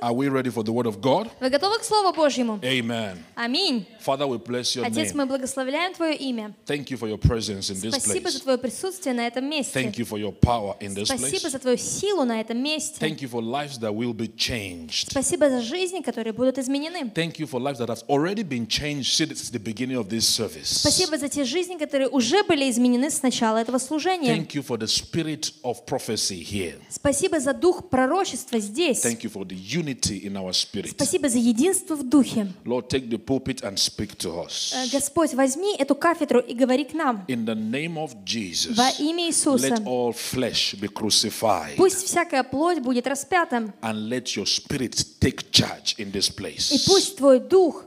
Are we ready for the word of God? Вы готовы к Слову Божьему? Amen. Аминь. Father, we bless your Отец, name. мы благословляем Твое имя. Thank you for your presence in this Спасибо place. за Твое присутствие на этом месте. Thank you for your power in this Спасибо place. за Твою силу на этом месте. Thank you for lives that will be changed. Спасибо за жизни, которые будут изменены. Thank you for lives that have already been changed since the beginning of this service. Спасибо за те жизни, которые уже были изменены с начала этого служения. Thank you for the spirit of prophecy here. Спасибо за дух пророчества здесь. Thank you for the unity in our spirit. Спасибо за единство в духе. Lord, take the pulpit and speak to us. Господь, возьми эту кафедру и говори к нам. In the name of Jesus. Во имя Иисуса. Let all flesh be crucified. Пусть всякая плоть будет распята. And let your spirit take charge in this place. И пусть твой дух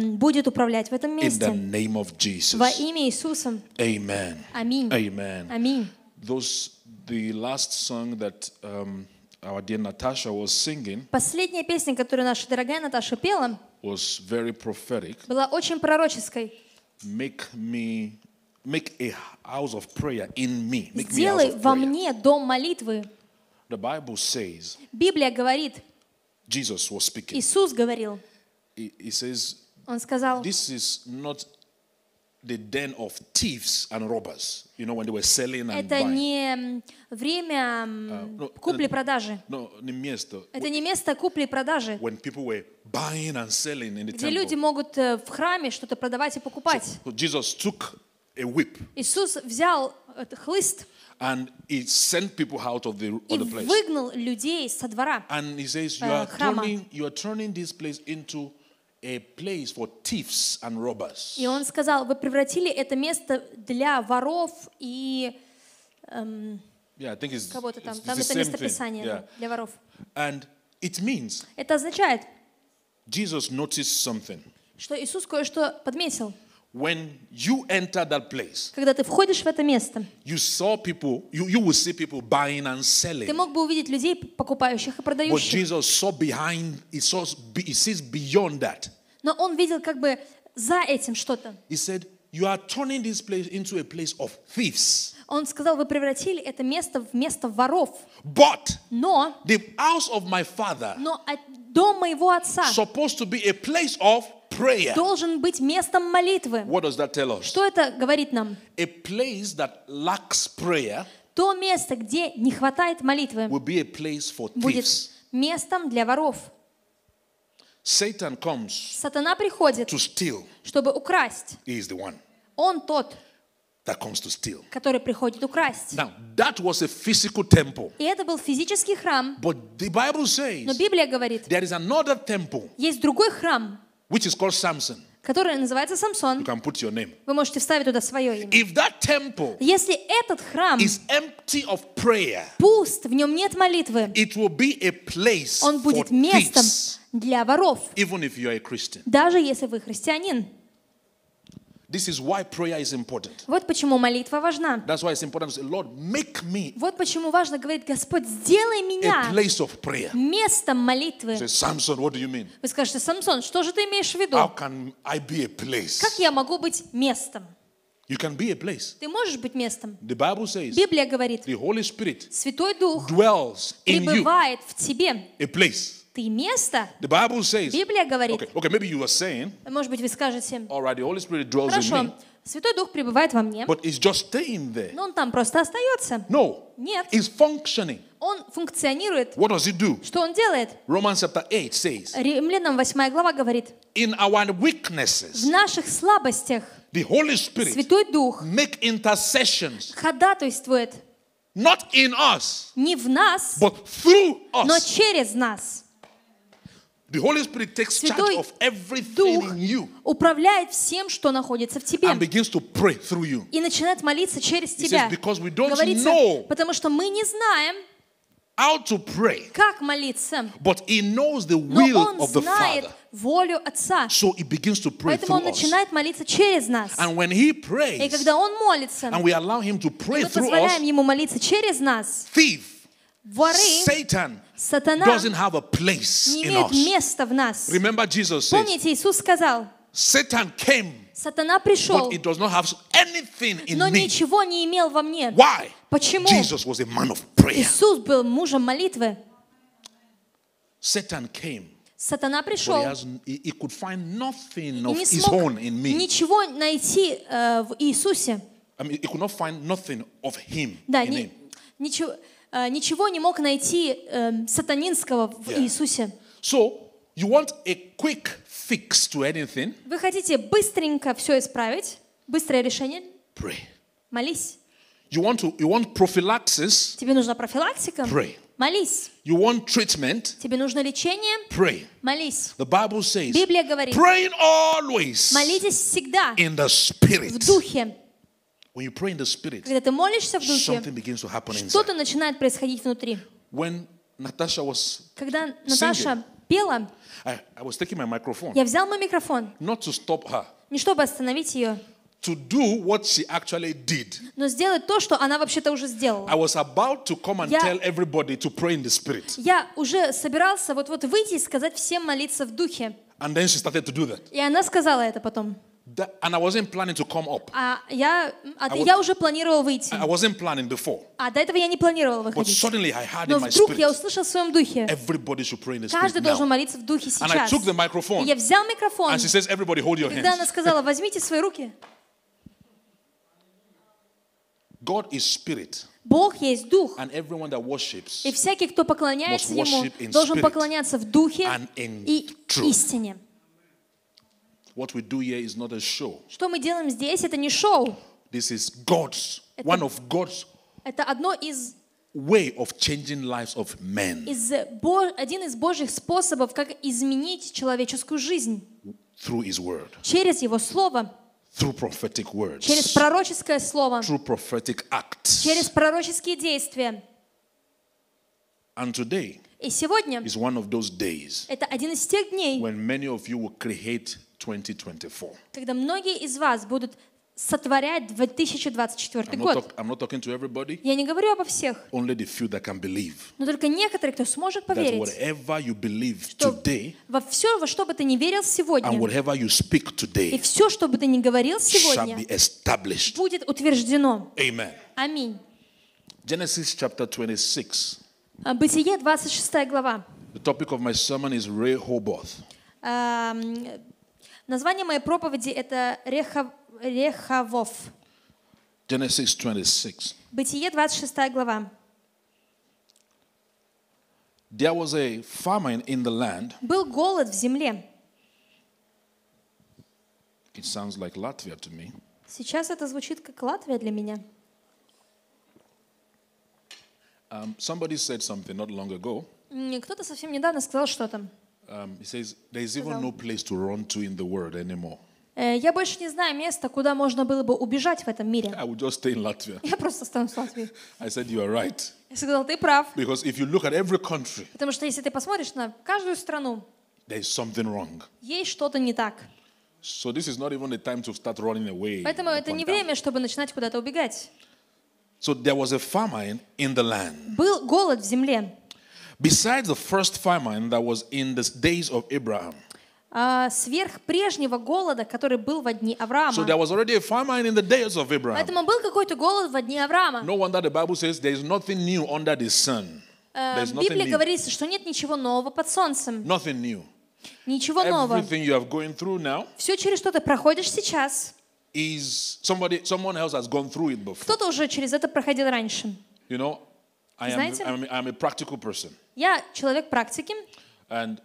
будет управлять в этом месте. In the name of Jesus. Во имя Иисуса. Amen. Аминь. Amen. Аминь. Those the last song that um, our dear Natasha was singing Последняя песня, которую наша дорогая Наташа пела, was very prophetic. была очень пророческой. Make me make a house of prayer in me. Make Сделай me house of во prayer. мне дом молитвы. The Bible says, Библия говорит, Jesus was speaking. Иисус говорил, he, he says, Он сказал, this is not the den of thieves and robbers. You know, when they were selling and Это buying. не время купли-продажи. No, не место. Это не место купли-продажи. When people were buying and selling in the Где temple. люди могут в храме что-то продавать и покупать. So, so Jesus took a whip. Иисус взял хлыст. And he sent people out of the, of the place. И выгнал людей со двора And he says, you are храма. Turning, you are turning this place into a place for thieves and robbers. И он сказал, вы превратили это место для воров и эм, yeah, I think it's, кого-то там. It's, it's там это местописание yeah. для воров. And it means это означает, Jesus noticed something. что Иисус кое-что подметил. When you enter that place, когда ты входишь в это место, you saw people, you, you will see people buying and selling. ты мог бы увидеть людей, покупающих и продающих. But Jesus saw behind, he, saw, he sees beyond that. Но он видел как бы за этим что-то. He said, you are turning this place into a place of thieves. Он сказал, вы превратили это место в место воров. But но the house of my father но дом моего отца supposed to be a place of prayer. должен быть местом молитвы. What does that tell us? Что это говорит нам? A place that lacks prayer то место, где не хватает молитвы, будет местом для воров. Сатана приходит, to steal. чтобы украсть. He is the one. Он тот, that comes to steal. который приходит украсть. Now, that was a physical temple. И это был физический храм. But the Bible says, Но Библия говорит, there is another temple, есть другой храм, which is called Samson. Которая называется Самсон. You can put your name. Вы можете вставить туда свое имя. If that temple Если этот храм is empty of prayer, пуст, в нем нет молитвы, it will be a place он будет for местом thieves, для воров, even if you are a даже если вы христианин. This is why prayer is important. Вот почему молитва важна. That's why it's important to say, Lord, make me вот почему важно говорить, Господь, сделай меня a place of prayer. местом молитвы. Say, Samson, what do you mean? Вы скажете, Самсон, что же ты имеешь в виду? How can I be a place? Как я могу быть местом? You can be a place. Ты можешь быть местом. The Bible says, Библия говорит, the Holy Spirit Святой Дух dwells in пребывает you. в тебе. A place ты место. The Bible says. Библия говорит. Okay, okay, maybe you were saying. Может быть, вы скажете. All right, the Holy Spirit dwells Хорошо. in me. Святой Дух пребывает во мне. But it's just staying there. Но он там просто остается. No. Нет. It's functioning. Он функционирует. What does it do? Что он делает? Romans chapter 8 says. Римлянам 8 глава говорит. In our weaknesses. В наших слабостях. The Holy Spirit. Святой Дух. Make intercessions. Ходатайствует. Not in us. Не в нас. But through us. Но через нас. The Holy Spirit takes Святой charge of everything Дух in you управляет всем, что находится в тебе. and begins to pray through you. И начинает молиться через He тебя. says, because we don't Говорится, know потому что мы не знаем, how to pray, как молиться, but He knows the но will Он of the знает Father. волю Отца. So He begins to pray Поэтому Он through us. начинает молиться через нас. And when He И prays, когда Он молится, and we allow Him to pray мы through позволяем us, Ему молиться через нас, thief, воры, Satan Сатана doesn't have a place не имеет места в нас. Remember Jesus Помните, Иисус сказал, Satan came, Сатана пришел, but it does not have anything in но me. ничего не имел во мне. Why? Почему? Jesus was a man of prayer. Иисус был мужем молитвы. Satan came, Сатана пришел he has, he could find nothing of и не смог ничего найти э, в Иисусе. I mean, he could not find nothing of him да, in не, him. ничего, Э, ничего не мог найти эм, сатанинского в Иисусе. So, you want a quick fix to anything? Вы хотите быстренько все исправить? Быстрое решение? Pray. Молись. You want to, you want prophylaxis? Тебе нужна профилактика? Pray. Молись. You want treatment? Тебе нужно лечение? Pray. Молись. The Bible says, Библия говорит, praying always молитесь всегда in the Spirit. в Духе. When you pray in the Spirit, Когда ты молишься в Духе, что-то начинает происходить внутри. When Natasha was Когда Наташа пела, I, I was taking my microphone, я взял мой микрофон, not to stop her, не чтобы остановить ее, to do what she actually did. Но сделать то, что она вообще-то уже сделала. я, Я уже собирался вот-вот выйти и сказать всем молиться в духе. And then she started to do that. И она сказала это потом and I wasn't planning to come up. А я, а I was, я уже планировал выйти. I wasn't planning before. А до этого я не планировал выходить. But suddenly I had Но in my вдруг spirit, я услышал в своем духе. Everybody should pray in the spirit Каждый должен now. молиться в духе сейчас. And I took the microphone, и я взял микрофон. And she says, Everybody, hold your когда она сказала, возьмите свои руки. God is spirit. Бог есть Дух. И всякий, кто поклоняется Ему, должен поклоняться в Духе и истине. What we do here is not a show. Что мы делаем здесь, это не шоу. This is God's, это, one of God's это одно из way of changing lives of men. Из, один из Божьих способов, как изменить человеческую жизнь. Through his word. Через Его Слово. Through prophetic words. Через пророческое слово. Through prophetic acts. Через пророческие действия. And today, и сегодня is one of those days, это один из тех дней, when many of you will create 2024. Когда многие из вас будут сотворять 2024 год. Я не говорю обо всех. но только некоторые, кто сможет поверить, что во все, во что бы ты ни верил сегодня, и все, что бы ты ни говорил сегодня, будет утверждено. Аминь. Genesis chapter 26. А, Бытие 26 глава. The topic of my sermon is Rehoboth. Um, Название моей проповеди это Рехавов. Genesis 26. Бытие 26 глава. There was a famine in the land. Был голод в земле. It sounds like Latvia to me. Сейчас это звучит как Латвия для меня. Um, somebody said something not long ago. Кто-то совсем недавно сказал что-то. Um, he says, there is even no place to run to in the world anymore. Я больше не знаю места, куда можно было бы убежать в этом мире. I would just stay in Latvia. Я просто останусь в Латвии. I said, you are right. Я сказал, ты прав. Because if you look at every country, Потому что если ты посмотришь на каждую страну, there is something wrong. есть что-то не так. So this is not even the time to start running away. Поэтому это не время, чтобы начинать куда-то убегать. So there was a famine in the land. Был голод в земле. Besides the first famine that was in the days of Abraham. Uh, сверх прежнего голода, который был во дни Авраама. So there was already a famine in the days of Abraham. Поэтому был какой-то голод во дни Авраама. No wonder the Bible says there is nothing new under the sun. Uh, в Библии говорится, что нет ничего нового под солнцем. Nothing new. Ничего нового. Everything you have going through now. Все через что ты проходишь сейчас. Is somebody, someone else has gone through it before. Кто-то уже через это проходил раньше. You know, I am, Знаете, I'm, I'm a practical person. я человек практики. And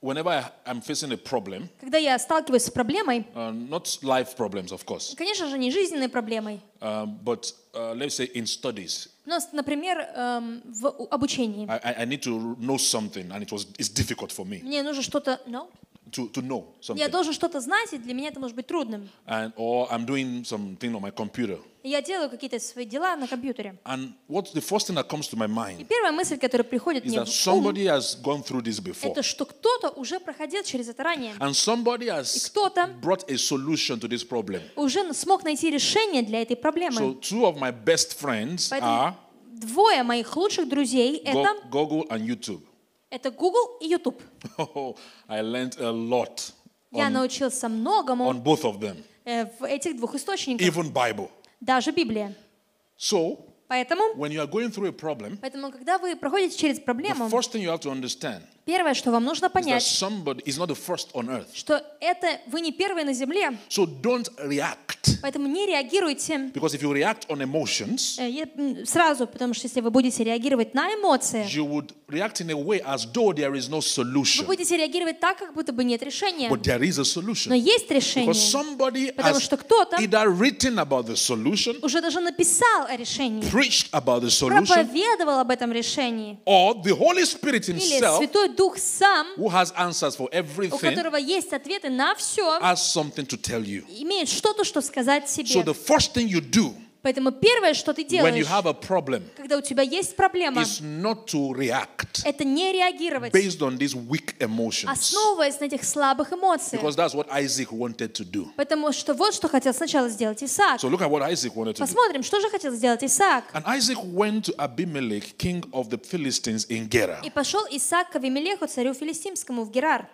whenever I, I'm facing a problem, Когда я сталкиваюсь с проблемой, uh, not life problems, of course, конечно же, не жизненной проблемой, uh, but uh, let's say in studies, но, например, эм, в у- обучении I, I- I need to know something, and it was it's difficult for me. мне нужно что-то... No? to, to know something. Я должен что-то знать, и для меня это может быть трудным. And, or I'm doing something on my computer. Я делаю какие-то свои дела на компьютере. And what's the first thing that comes to my mind? И первая мысль, которая приходит мне в somebody has gone through this before. Это что кто-то уже проходил через это ранее. And somebody has и кто-то brought a solution to this problem. Уже смог найти решение для этой проблемы. So two of my best friends Поэтому are двое моих лучших друзей это Google and YouTube. Это Google и YouTube. Oh, I learned a lot. Я on, научился многому on both of them. в этих двух источниках. Even Bible. Даже Библия. So, Поэтому, when you are going through a problem, поэтому, когда вы проходите через проблему, the first thing you have to understand, Первое, что вам нужно понять, что это вы не первые на земле. So don't react. Поэтому не реагируйте. Because if you react on emotions, э, сразу, потому что если вы будете реагировать на эмоции, вы будете реагировать так, как будто бы нет решения. But there is a solution. Но есть решение. Because somebody потому has что кто-то either written about the solution, уже даже написал о решении, preached about the solution, проповедовал об этом решении, or the Holy Spirit himself, или Святой Дух сам, who has answers for everything, у которого есть ответы на все, has something to tell you. имеет что-то, что сказать тебе. So the first thing you do, Поэтому первое, что ты делаешь, problem, когда у тебя есть проблема, react это не реагировать, основываясь на этих слабых эмоциях. Потому что вот что хотел сначала сделать Исаак. So look at what Isaac wanted to Посмотрим, do. что же хотел сделать Исаак. And Isaac went to Abimelech, king of the Philistines, in И пошел Исаак к Авимелеху, царю филистимскому, в Герар.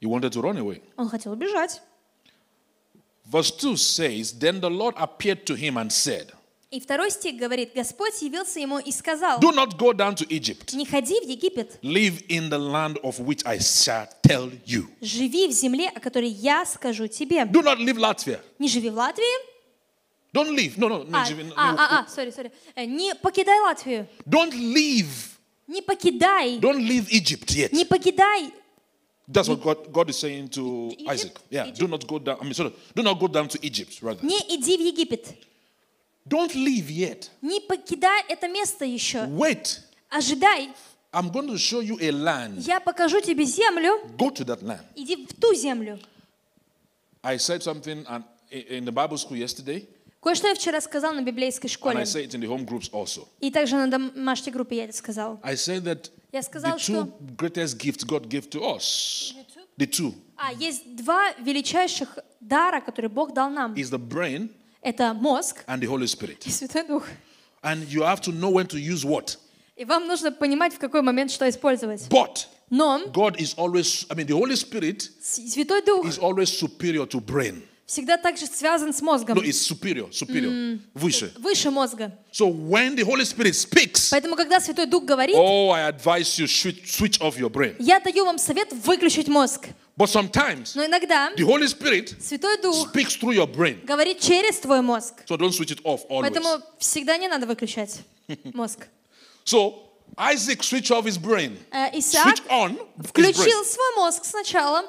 He wanted to run away. Он хотел убежать. Verse 2 says, Then the Lord appeared to him and said, и второй стих говорит, Господь явился ему и сказал, Do not go down to Egypt. не ходи в Египет, Live in the land of which I shall tell you. живи в земле, о которой я скажу тебе. Do not leave Latvia. Не живи в Латвии. Don't leave. No, no, не а, живи. А, а, а, sorry, sorry. Не покидай Латвию. Don't leave. Не покидай. Don't leave Egypt yet. Не покидай That's what God, God is saying to Egypt? Isaac. Yeah, Egypt. do not go down. I mean, sorry, do not go down to Egypt, rather. Не иди в Египет. Don't leave yet. Не покидай это место еще. Wait. Ожидай. I'm going to show you a land. Я покажу тебе землю. Go to that land. Иди в ту землю. I said something in the Bible school yesterday. Кое-что я вчера сказал на библейской школе. И также на домашней группе я это сказал. я сказал, что... А, есть два величайших дара, которые Бог дал нам. это мозг и Святой Дух. And you have to know when to use what. И вам нужно понимать, в какой момент что использовать. But Но God is always, I mean, the Holy Spirit Святой Дух is always superior to brain всегда также связан с мозгом. No, it's superior, superior, mm, выше. Выше мозга. So when the Holy Spirit speaks, Поэтому, когда Святой Дух говорит, oh, I advise you switch, switch off your brain. я даю вам совет выключить мозг. But sometimes, Но иногда the Holy Spirit Святой Дух speaks through your brain. говорит через твой мозг. So don't switch it off always. Поэтому всегда не надо выключать мозг. So, Isaac switch off his brain. Э, Исаак switch on включил his brain. свой мозг сначала.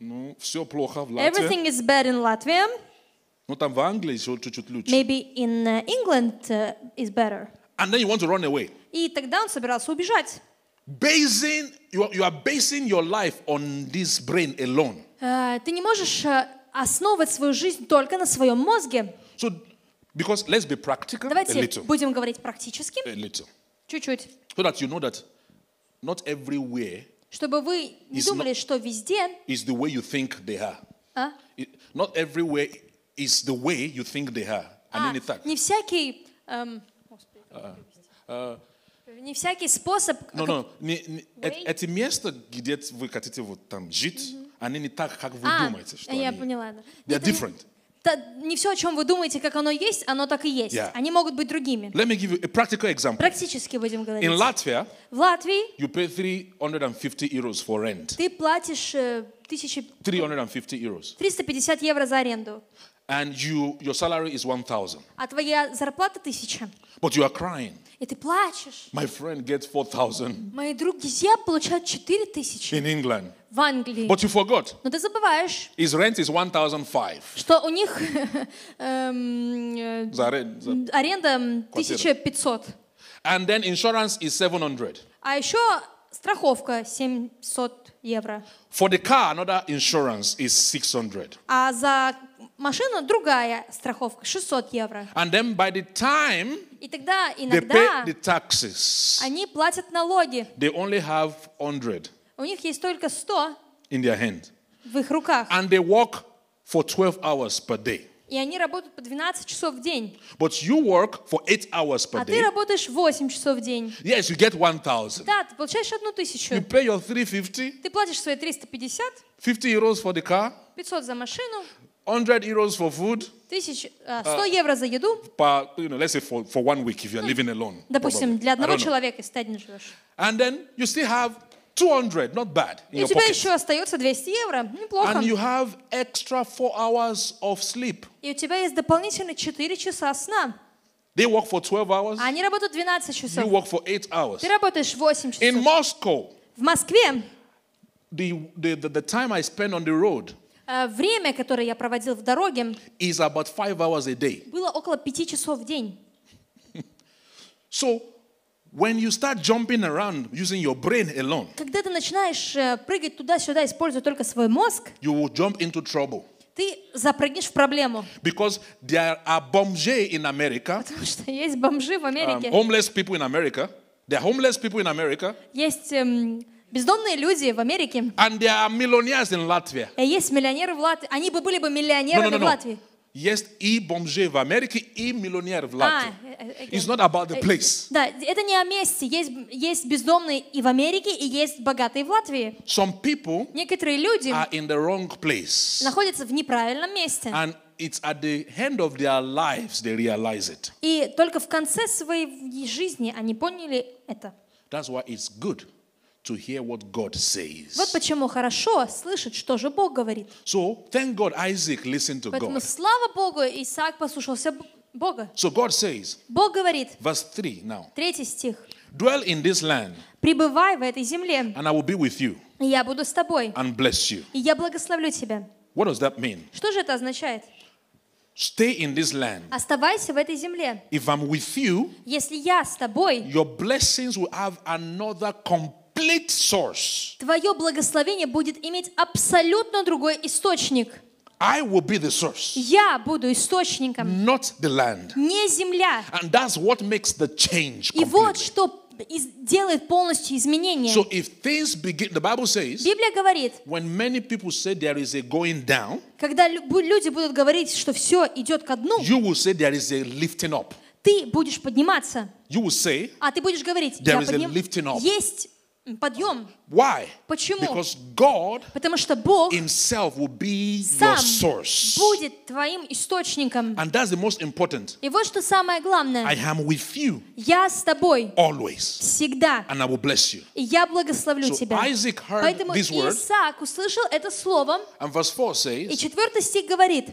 Ну, все плохо в Everything is bad in Latvia. Ну, там в Англии еще чуть-чуть лучше. Maybe in England uh, is better. And then you want to run away. И тогда он собирался убежать. Basing, you are, you are basing your life on this brain alone. Uh, ты не можешь uh, основывать свою жизнь только на своем мозге. So, because let's be practical Давайте a little. будем говорить практически. A little. Чуть-чуть. So that you know that not everywhere чтобы вы не думали, что везде... Is the way you think they are. А? Not everywhere is the way you think they are. А, не всякий... Эм, э, э, не всякий способ... No, no, не, не, эти места, где вы хотите вот там жить, mm-hmm. они не так, как вы а, думаете, что я они... поняла. Да. They're Нет, different не все, о чем вы думаете, как оно есть, оно так и есть. Yeah. Они могут быть другими. Let me give you a practical example. Практически будем говорить. In Latvia, в Латвии you pay 350 euros for rent. ты платишь 1000... Э, 350 euros. 350 евро за аренду. and you, your salary is 1,000. But you are crying. И ты плачешь. My friend gets 4,000. Мои друзья получают 4 тысячи. In England. В Англии. But you forgot. Но ты забываешь. His rent is 1,005. Что у них эм, э, за за... аренда 1500. And then insurance is 700. А еще страховка 700 евро. For the car, another insurance is 600. А за машину другая страховка 600 евро. And then by the time и тогда иногда they pay the taxes, они платят налоги. They only have 100 у них есть только 100 in their hand. в их руках. And they work for 12 hours per day. И они работают по 12 часов в день. But you work for 8 hours per day. а ты работаешь 8 часов в день. Yes, you get 1000. Да, ты получаешь одну тысячу. You pay your 350. Ты платишь свои 350. 50 euros for the car. 500 за машину. 100 euros for food. Тысяч, 100 э, uh, евро за еду. По, you know, let's say for, for one week if you're living alone. Допустим, для одного человека, если ты один живешь. And then you still have 200, not bad. In your тебя pocket. еще остается 200 евро, неплохо. And you have extra four hours of sleep. И у тебя есть дополнительно 4 часа сна. They work for 12 hours. Они работают 12 часов. You work for 8 hours. Ты работаешь 8 часов. In Moscow. В Москве. the, the, the time I spend on the road. время, которое я проводил в дороге, is about five hours a day. было около пяти часов в день. So, when you start jumping around using your brain alone, Когда ты начинаешь э, прыгать туда-сюда, используя только свой мозг, you will jump into trouble. ты запрыгнешь в проблему. Because there are бомжей in America, Потому что есть бомжи в um, Америке, homeless people in America, there are homeless people in America, есть эм, Бездомные люди в Америке. And there are millionaires in Latvia. И э, есть миллионеры в Латвии. Они бы были бы миллионерами no, no, no, no. в Латвии. Есть и бомжи в Америке, и миллионер в а, Латвии. Э, э, it's not about the place. Да, это не о месте. Есть, есть бездомные и в Америке, и есть богатые в Латвии. Some people Некоторые люди are in the wrong place. находятся в неправильном месте. And it's at the end of their lives they realize it. И только в конце своей жизни они поняли это. That's why it's good to hear what God says. Вот почему хорошо слышать, что же Бог говорит. So, thank God Isaac listened to Поэтому God. слава Богу, Исаак послушался Бога. So God says, Бог говорит, verse 3 now, третий стих, Dwell in this land, пребывай в этой земле, and I will be with you, и я буду с тобой, and bless you. и я благословлю тебя. What does that mean? Что же это означает? Stay in this land. Оставайся в этой земле. If I'm with you, если я с тобой, your blessings will have another component complete source. Твое благословение будет иметь абсолютно другой источник. I will be the source. Я буду источником. Not the land. Не земля. And that's what makes the change И вот что делает полностью изменение. So if things begin, the Bible says, Библия говорит, when many people say there is a going down, когда люди будут говорить, что все идет ко дну, you will say there is a lifting up. ты будешь подниматься. You will say, а ты будешь говорить, there is подним... a lifting up. есть подъем. Why? Почему? Because God Потому что Бог himself will be сам your source. будет твоим источником. And that's the most important. И вот что самое главное. I am with you я с тобой always. всегда. And I will bless you. И я благословлю so тебя. Isaac heard Поэтому this word, Исаак услышал это слово. And verse 4 says, и четвертый стих говорит,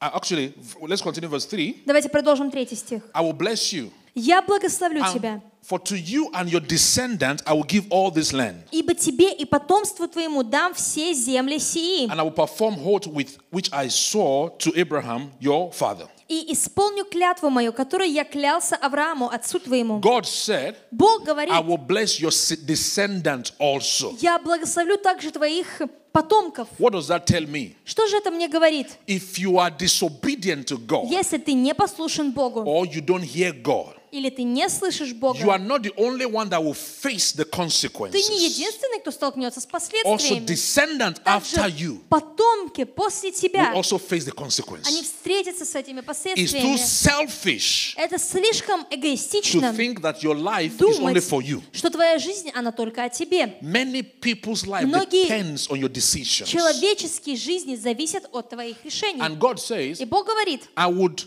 uh, Actually, let's continue verse 3. Давайте продолжим третий стих. I will bless you. Я благословлю and тебя. For to you and your descendants I will give all this land. Ибо тебе и потомству твоему дам все земли сии. And I will perform oath with which I swore to Abraham your father. И исполню клятву мою, которую я клялся Аврааму, отцу твоему. God said, Бог говорит, I will bless your descendants also. Я благословлю также твоих потомков. What does that tell me? Что же это мне говорит? If you are disobedient to God, если ты не послушен Богу, or you don't hear God, или ты не слышишь Бога, you are not the only one that will face the consequences. ты не единственный, кто столкнется с последствиями. Also descendant Также after you потомки после тебя will also face the consequences. они встретятся с этими последствиями. It's too selfish Это слишком эгоистично to think that your life думать, is only for you. что твоя жизнь, она только о тебе. Many people's life Многие depends on your decisions. Человеческие жизни зависят от твоих решений. And God says, И Бог говорит, I would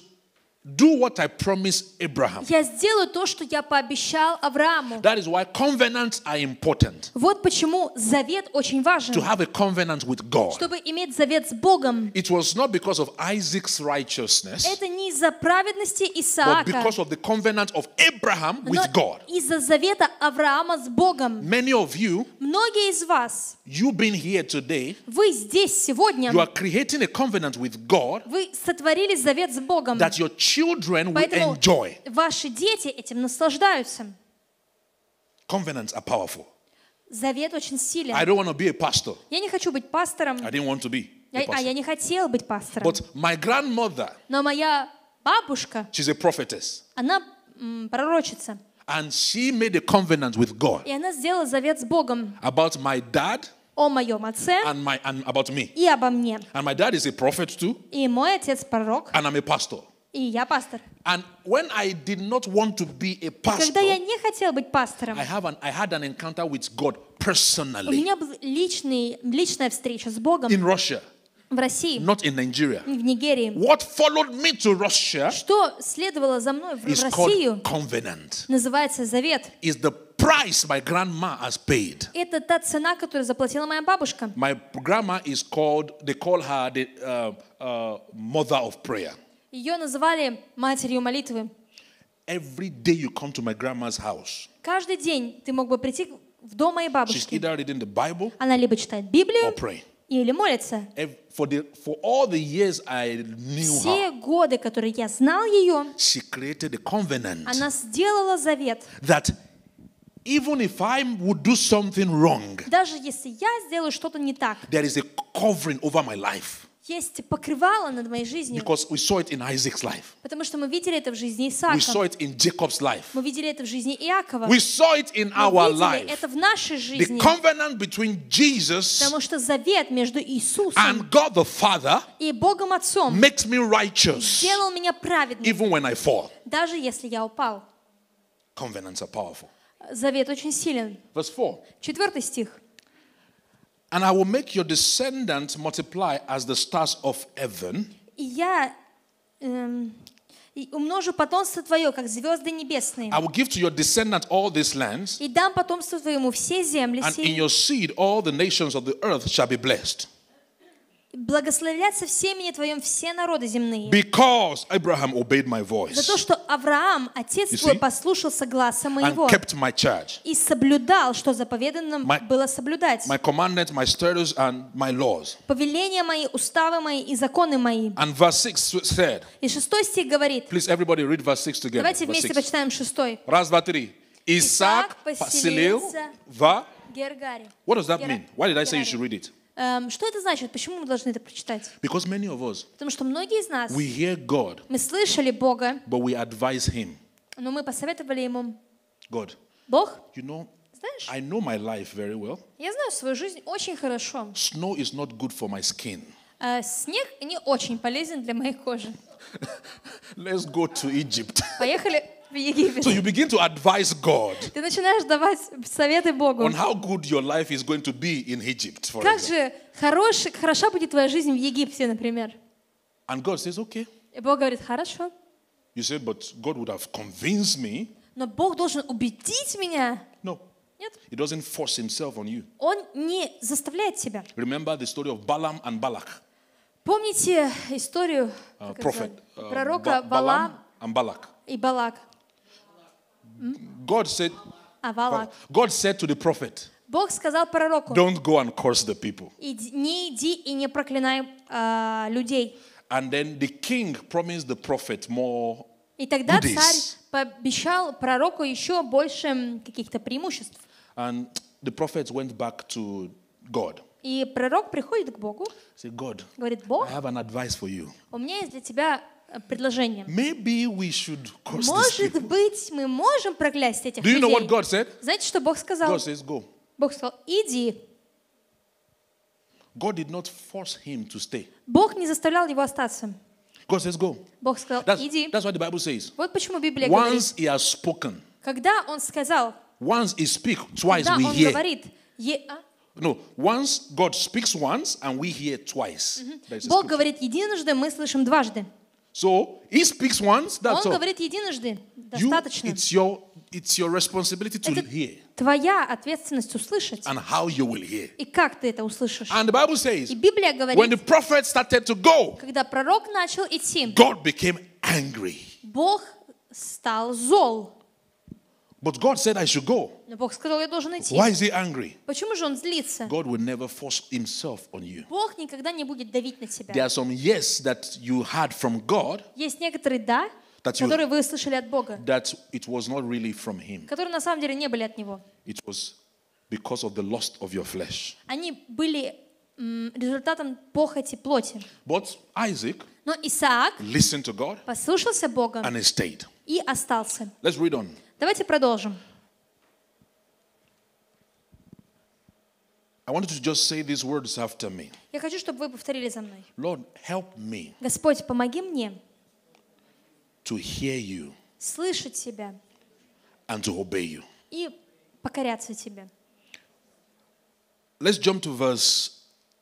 Do what I promised Abraham. Я сделаю то, что я пообещал Аврааму. That is why covenants are important. Вот почему завет очень важен. To have a covenant with God. Чтобы иметь завет с Богом. It was not because of Isaac's righteousness. Это не из-за праведности Исаака. But because of the covenant of Abraham with God. Из-за завета Авраама с Богом. Many of you. Многие из вас. You been here today. Вы здесь сегодня. You are creating a covenant with God. Вы сотворили завет с Богом. That your children will Поэтому enjoy. ваши дети этим наслаждаются. Covenants are powerful. Завет очень силен. I don't want to be a pastor. Я не хочу быть пастором. I didn't want to be я, а я не хотел быть пастором. But my grandmother, Но моя бабушка, she's a prophetess. она м, пророчица. And she made a covenant with God. И она сделала завет с Богом. About my dad, о моем отце and my, and about me. и обо мне. And my dad is a prophet too, и мой отец пророк. And I'm a pastor. И я пастор. And when I did not want to be a pastor, когда я не хотел быть пастором, I, have an, I had an encounter with God personally. У меня была личный, личная встреча с Богом. In Russia. В России. Not in Nigeria. В Нигерии. What followed me to Russia что следовало за мной в is Россию called covenant. называется завет. Is the price my grandma has paid. Это та цена, которую заплатила моя бабушка. My grandma is called, they call her the uh, uh, mother of prayer. Ее называли матерью молитвы. Every day you come to my grandma's house. Каждый день ты мог бы прийти в дом моей бабушки. She's either reading the Bible, Она либо читает Библию, or pray. или молится. For the, for all the years I knew Все годы, которые я знал ее, she created a covenant она сделала завет, that even if I would do something wrong, даже если я сделаю что-то не так, there is a covering over my life есть покрывало над моей жизнью. Because we saw it in Isaac's life. Потому что мы видели это в жизни Исаака. We saw it in Jacob's life. Мы видели это в жизни Иакова. We saw it in our мы видели life. это в нашей жизни. The covenant between Jesus Потому что завет между Иисусом and God the Father и Богом Отцом makes me righteous сделал меня праведным, even when I fall. даже если я упал. Covenants are powerful. Завет очень силен. Verse 4. Четвертый стих. And I will make your descendants multiply as the stars of heaven. умножу потомство твое, как звезды небесные. I will give to your descendants all these lands. И дам потомству твоему все земли And in your seed all the nations of the earth shall be blessed. Благословляться всеми семени твоем все народы земные. Because Abraham obeyed my voice. За то, что Авраам, отец you твой, see? послушался гласа моего. And kept my charge. И соблюдал, что заповедано my, было соблюдать. My commandments, my statutes and my laws. Повеления мои, уставы мои и законы мои. And verse 6 said. И шестой стих говорит. Please everybody read verse 6 together. Давайте вместе почитаем шестой. Раз, два, три. Исаак поселился в Гергаре. What does that mean? Why did I say you should read it? Um, что это значит? Почему мы должны это прочитать? us, Потому что многие из нас, God, мы слышали Бога, him. но мы посоветовали Ему. God, Бог, you know, знаешь, I know my life very well. я знаю свою жизнь очень хорошо. Snow is not good for my skin. Uh, снег не очень полезен для моей кожи. Let's go to Egypt. Поехали в Египет. So you begin to advise God. Ты начинаешь давать советы Богу. On how good your life is going to be in Egypt, for Как же хорош, хороша будет твоя жизнь в Египте, например. And God says, okay. И Бог говорит, хорошо. You said, but God would have convinced me. Но Бог должен убедить меня. No. Нет. He doesn't force himself on you. Он не заставляет тебя. Remember the story of Balaam and Balak. Помните историю uh, prophet, uh, пророка Ба- Балам и Балак. God said, God said to the prophet, Бог сказал пророку, Don't go and curse the people. не иди и не проклинай э, людей. And then the king promised the prophet more и тогда goodies. царь пообещал пророку еще больше каких-то преимуществ. And the prophet went back to God. И пророк приходит к Богу. Say, God, говорит, Бог, I have an advice for you. у меня есть для тебя Э, предложением. Maybe we should curse Может быть, мы можем проклясть этих Do you людей. what God said? Знаете, что Бог сказал? God says, Go. Бог сказал, иди. God did not force him to stay. Бог не заставлял его остаться. God says, Go. Бог сказал, that's, иди. That's what the Bible says. Вот почему Библия говорит. he has spoken. Когда он сказал. Once he speak, twice когда we он hear. говорит. Е... А? No, once God speaks once and we hear twice. Mm-hmm. Бог говорит единожды, мы слышим дважды. So he speaks once, that's Он all. говорит единожды, достаточно. You, it's your, it's your responsibility to это hear. твоя ответственность услышать. And how you will hear. И как ты это услышишь. And the Bible says, И Библия говорит, when the prophet started to go, когда пророк начал идти, God became angry. Бог стал зол. But God said I should go. Но Бог сказал, я должен идти. Why is he angry? Почему же он злится? God will never force himself on you. Бог никогда не будет давить на тебя. There are some yes that you had from God. Есть некоторые да, that you, которые вы слышали от Бога. That it was not really from him. Которые на самом деле не были от него. It was because of the lust of your flesh. Они были результатом похоти плоти. But Isaac Но Исаак listened to God послушался Бога and he stayed. и остался. Let's read on. Давайте продолжим. I want you to just say these words after me. Я хочу, чтобы вы повторили за мной. Lord, help me. Господь, помоги мне. To hear you. Слышать тебя. And to obey you. И покоряться тебе. Let's jump to verse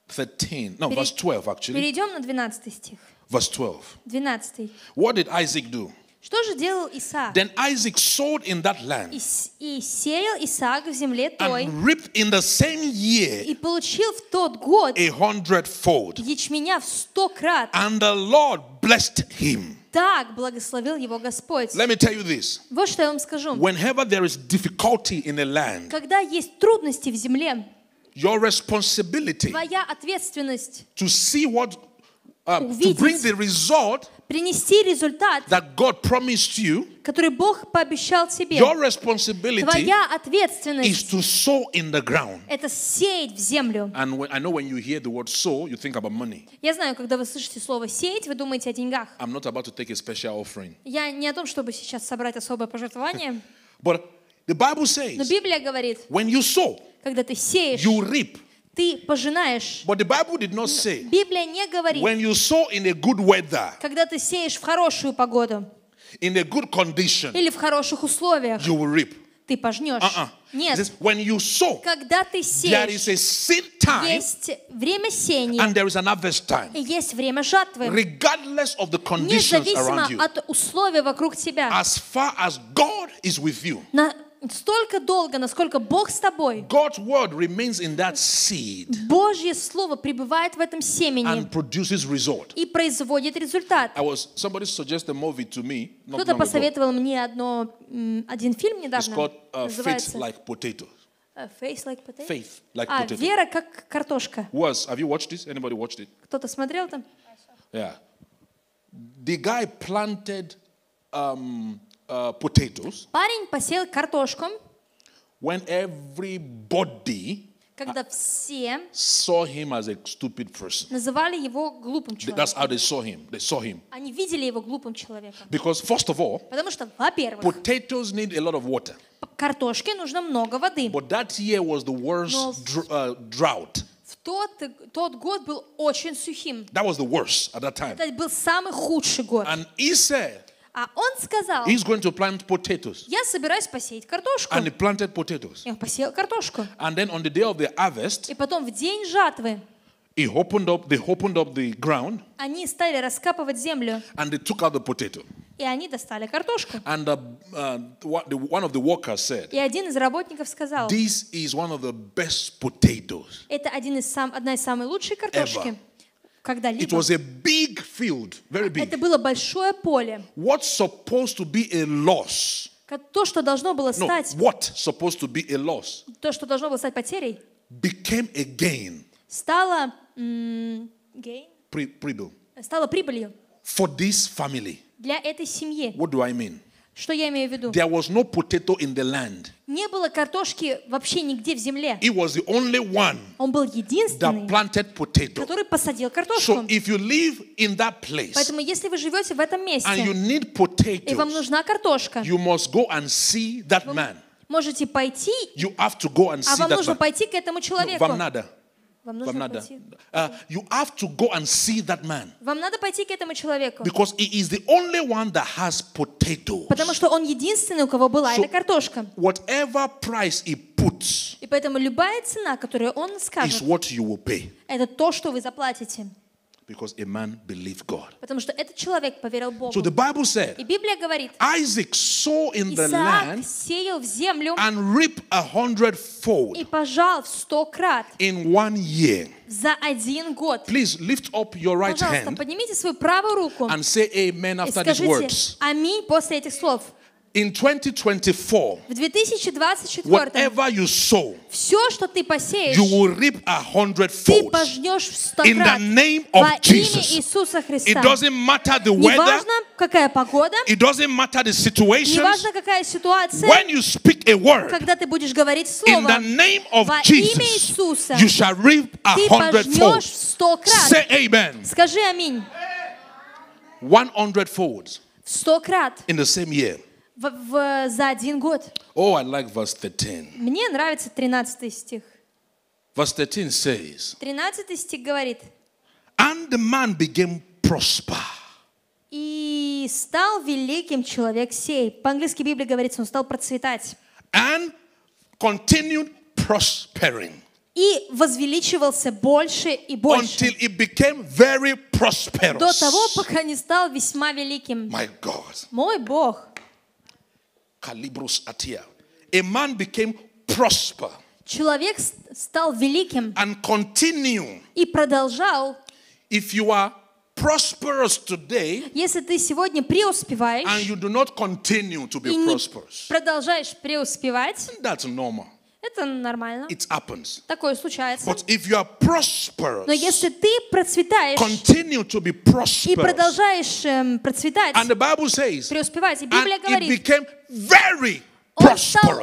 13. No, Пере... verse 12 actually. Перейдем на 12 стих. Verse 12. 12. What did Isaac do? Что же делал Исаак? Then Isaac sowed in that land. И, и сеял Исаак в земле той. And reaped in the same year. И получил в тот год. A hundredfold. Ячменя в сто крат. And the Lord blessed him. Так благословил его Господь. Let me tell you this. Вот что я вам скажу. Whenever there is difficulty in a land. Когда есть трудности в земле. Your responsibility. Твоя ответственность. To see what Uh, увидеть, принести результат, который Бог пообещал тебе. Твоя ответственность это сеять в землю. Я знаю, когда вы слышите слово сеять, вы думаете о деньгах. Я не о том, чтобы сейчас собрать особое пожертвование. Но Библия говорит, когда ты сеешь, you reap ты пожинаешь. But the Bible did not say, Библия не говорит, when you sow in a good weather, когда ты сеешь в хорошую погоду in a good condition, или в хороших условиях, you will reap. ты пожнешь. Uh-uh. Нет. Says, when you sow, когда ты сеешь, there is a seed time, есть время сеяния, and there is an harvest time. и есть время жатвы. Regardless of the conditions Независимо around you, от условий вокруг тебя. As far as God is with you, на, столько долго, насколько Бог с тобой, God's word remains in that seed Божье Слово пребывает в этом семени and produces result. и производит результат. I was, somebody suggested a movie to me, not Кто-то посоветовал ago. мне одно, один фильм недавно. It's called, uh, называется Faith Like Potato. Uh, faith like potato. Faith like а, potato. вера как картошка. Was, have you watched this? Anybody watched it? Кто-то смотрел там? Yeah. The guy planted um, potatoes. Парень посеял картошку. When everybody когда все saw him as a stupid person. называли его глупым человеком. That's how they saw him. They saw him. Они видели его глупым человеком. Because first of all, потому что, во-первых, potatoes need a lot of water. Картошке нужно много воды. But that year was the worst Но... dr- uh, drought. В тот, тот год был очень сухим. That was the worst at that time. Это был самый худший год. And he said, а он сказал, He's going to plant potatoes. я собираюсь посеять картошку. And he planted potatoes. И он посеял картошку. And then on the day of the harvest, И потом в день жатвы He opened up, they opened up the ground, они стали раскапывать землю. and they took out the potato. И они достали картошку. And the, uh, the, one of the workers said, И один из работников сказал, "This is one of the best potatoes это один из сам, одна из самой лучшей картошки ever." когда-либо. It was a big field, very big. Это было большое поле. What's supposed to be a loss? То, что должно было стать. No, what supposed to be a loss? То, что должно было стать потерей. Became a gain. Стало gain. прибыль. Стало прибылью. For this family. Для этой семьи. What do I mean? Что я имею в виду? There was no potato in the land. Не было картошки вообще нигде в земле. It was the only one Он был единственный, который посадил картошку. So if you live in that place, Поэтому если вы живете в этом месте, and you need potatoes, и вам нужна картошка, you must go and see that man. можете пойти, you have to go and а see вам that нужно man. пойти к этому ну, человеку. No, вам надо. Вам, нужно Вам надо. Uh, you have to go and see that man. Вам надо пойти к этому человеку. Because he is the only one that has potatoes. Потому что он единственный, у кого была so, эта картошка. Whatever price he puts, И поэтому любая цена, которую он скажет, is what you will pay. это то, что вы заплатите. Because a man believed God. Потому что этот человек поверил Богу. So the Bible said, И Библия говорит, Isaac sow in the land сеял в землю and reap a hundredfold и пожал в сто крат in one year. за один год. Please lift up your right Пожалуйста, hand поднимите свою правую руку and say amen after и скажите these words. аминь после этих слов. In 2024, whatever you sow, все, что ты посеешь, you will reap a hundredfold. In the name of Jesus. It doesn't matter the weather, погода, it doesn't matter the situation, when you speak a word, слово, in the name of Jesus, Иисуса you shall reap a ты Say amen. One hundredfold. In the same year. в, в, за один год. Oh, I like verse 13. Мне нравится 13 стих. Verse 13 says, 13 стих говорит, And the man became prosper. И стал великим человек сей. По-английски Библия говорится, он стал процветать. And continued prospering. И возвеличивался больше и больше. Until it became very prosperous. До того, пока не стал весьма великим. My God. Мой Бог. Calibros Atia. A man became prosper. Человек стал великим. And continue. И продолжал. If you are prosperous today, если ты сегодня преуспеваешь, and you do not continue to be и не продолжаешь преуспевать, that's normal. Это нормально. It happens. Такое случается. But if you are Но если ты процветаешь to be и продолжаешь эм, процветать, and the Bible says, преуспевать, и Библия and говорит, it very он стал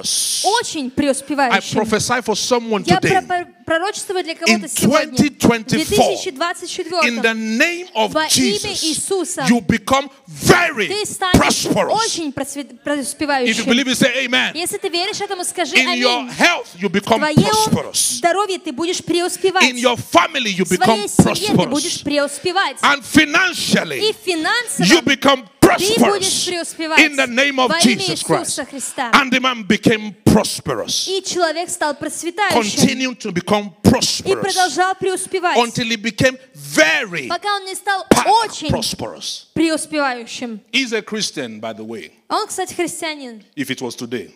очень преуспевающим. I prophesy for someone Я today. пророчество для кого-то сегодня. 2024. In the name of Во имя Иисуса. You become very ты станешь очень преуспевающим. If you believe, you say amen. Если ты веришь этому, скажи In аминь. Your health, you become в твоем здоровье ты будешь преуспевать. In your family, you become в своей семье ты будешь преуспевать. And financially, И финансово you become prosperous in the name of Jesus Christ. And the man became prosperous. И человек стал процветающим. Continued to become prosperous. И продолжал преуспевать. Until he became very пока он не стал очень prosperous. преуспевающим. He's a Christian, by the way. Он, кстати, христианин. If it was today.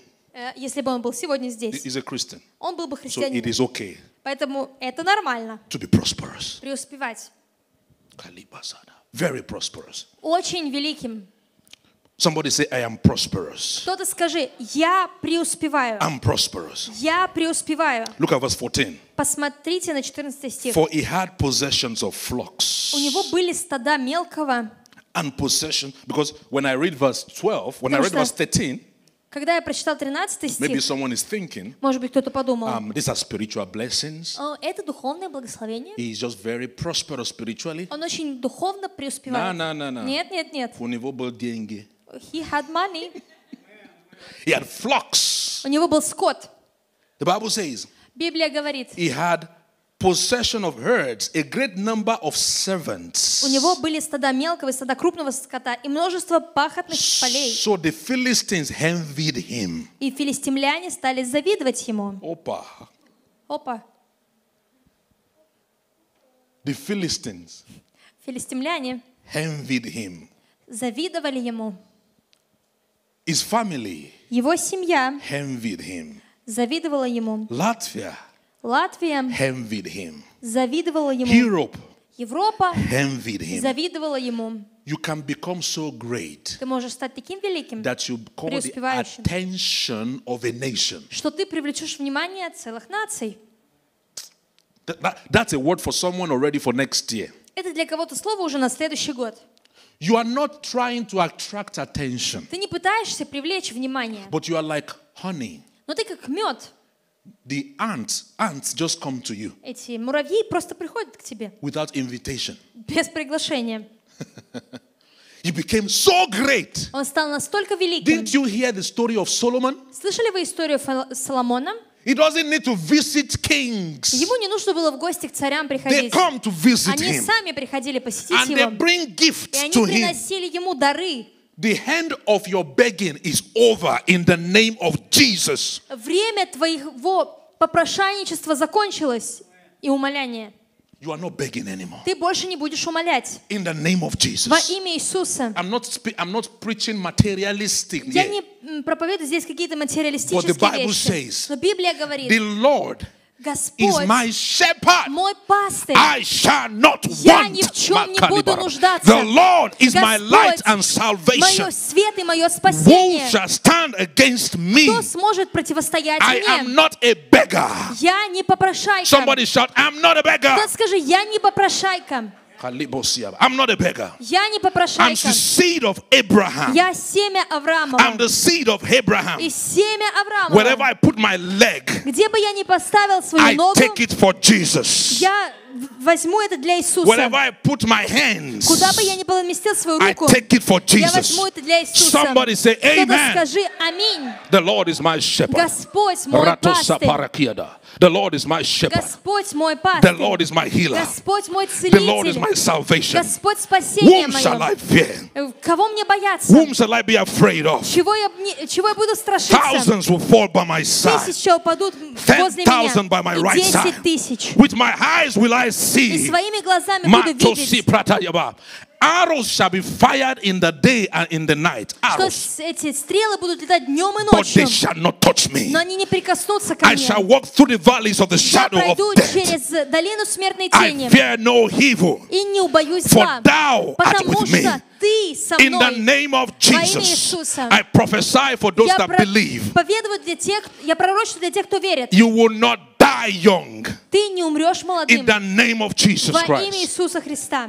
Если бы он был сегодня здесь. He's a Christian. Он был бы христианином. So it is okay. Поэтому это нормально. To be prosperous. Преуспевать. Калибасада. Very prosperous. Очень великим. Somebody say, I am prosperous. Кто-то скажи, я преуспеваю. I'm prosperous. Я преуспеваю. Look at verse 14. Посмотрите на 14 стих. For he had possessions of flocks. У него были стада мелкого. And possession, because when I read verse 12, when Потому I read verse 13, Когда я прочитал 13 стих, Maybe someone is thinking, может быть, кто-то подумал, um, these are spiritual blessings. это духовное благословение. He is just very prosperous spiritually. Он очень духовно преуспевает. No, no, no, no. Нет, нет, нет. У него был деньги. He had money. He had flocks. У него был скот. The Bible says, Библия говорит, he had possession of herds, a great number of servants. У него были стада мелкого и стада крупного скота и множество пахотных полей. So the Philistines envied him. И филистимляне стали завидовать ему. Опа. Опа. The Philistines. Филистимляне. Envied him. Завидовали ему. His family. Его семья. Envied him. Завидовала ему. Латвия. Латвия envied him. завидовала ему. Europe Европа envied him. завидовала ему. You can become so great ты можешь стать таким великим, that you call the attention of a nation. что ты привлечешь внимание целых наций. That, that, that's a word for someone already for next year. Это для кого-то слово уже на следующий год. You are not trying to attract attention. Ты не пытаешься привлечь внимание. But you are like honey. Но ты как мед the ants, ants just come to you. Эти муравьи просто приходят к тебе. Without invitation. Без приглашения. He became so great. Он стал настолько великим. Didn't you hear the story of Solomon? Слышали вы историю Соломона? He doesn't need to visit kings. Ему не нужно было в гости к царям приходить. They come to visit him. Они сами приходили посетить его, And They bring gifts to him. и они to приносили ему дары. The hand of your begging is over in the name of Jesus. Время твоего попрошайничества закончилось и умоляние. You are not begging anymore. Ты больше не будешь умолять. In the name of Jesus. Во имя Иисуса. I'm not, I'm not preaching materialistic Я не проповедую здесь какие-то материалистические But the Bible вещи. Says, Но Библия говорит, the Lord Господь is my shepherd. мой пастырь. I shall not я want. ни в чем не буду нуждаться. The Lord is Господь my light and salvation. мое свет и мое спасение. Who shall stand against me? Кто сможет противостоять I мне? Am not a beggar. Я не попрошайка. Somebody shout, I'm not a beggar. Кто скажи, я не попрошайка. I'm not a beggar. Я не попрошайка. I'm the seed of Abraham. Я семя Авраама. I'm the seed of Abraham. И семя Авраама. Wherever I put my leg, где бы я ни поставил свою I ногу, take it for Jesus. Я возьму это для Иисуса. Wherever I put my hands, Куда бы я ни поместил свою руку, I take it for Jesus. я возьму это для Иисуса. Somebody say, Amen. Кто-то скажи «Аминь». The Lord is my shepherd. Господь мой пастырь. The Lord is my shepherd. The Lord is my healer. The Lord is my salvation. Whom shall I fear? Whom shall I be afraid of? Thousands will fall by my side. Ten thousand by my right side. With my eyes will I see. Arrows shall be fired in the day and in the night. Arrows. эти стрелы будут летать днем и ночью. But they shall not touch me. Но они не прикоснутся ко мне. I shall walk through the valleys of the shadow of death. через долину смертной тени. I fear no evil. И не убоюсь зла. For thou art with me. ты со мной. In the name of Jesus, I prophesy for those that believe. для тех, я пророчу для тех, кто верит. You will not die young. Ты не умрешь молодым. In the name of Jesus Christ. Во имя Иисуса Христа.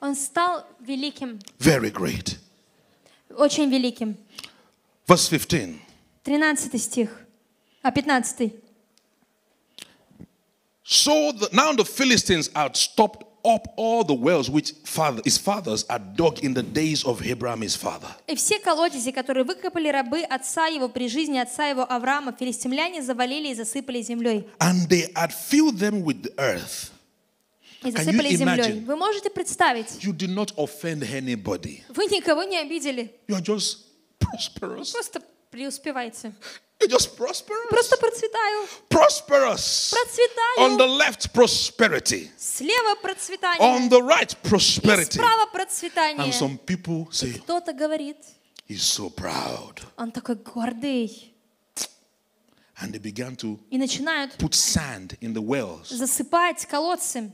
Он стал великим. Very great. Очень великим. Verse 15. 13 стих. А 15. So the, now the Philistines had stopped up all the wells which father, his fathers had dug in the days of Abraham his father. И все колодези, которые выкопали рабы отца его при жизни отца его Авраама, филистимляне завалили и засыпали землей. And they had filled them with the earth и засыпали землей. Вы можете представить? You did not offend anybody. Вы никого не обидели. You are just prosperous. Просто преуспеваете. You're just prosperous. Просто процветаю. Prosperous. Процветаю. On the left, prosperity. Слева процветание. On the right, prosperity. И справа процветание. And some people say, кто-то говорит, He's so proud. Он такой гордый. And they began to и начинают put sand in the wells. засыпать колодцы.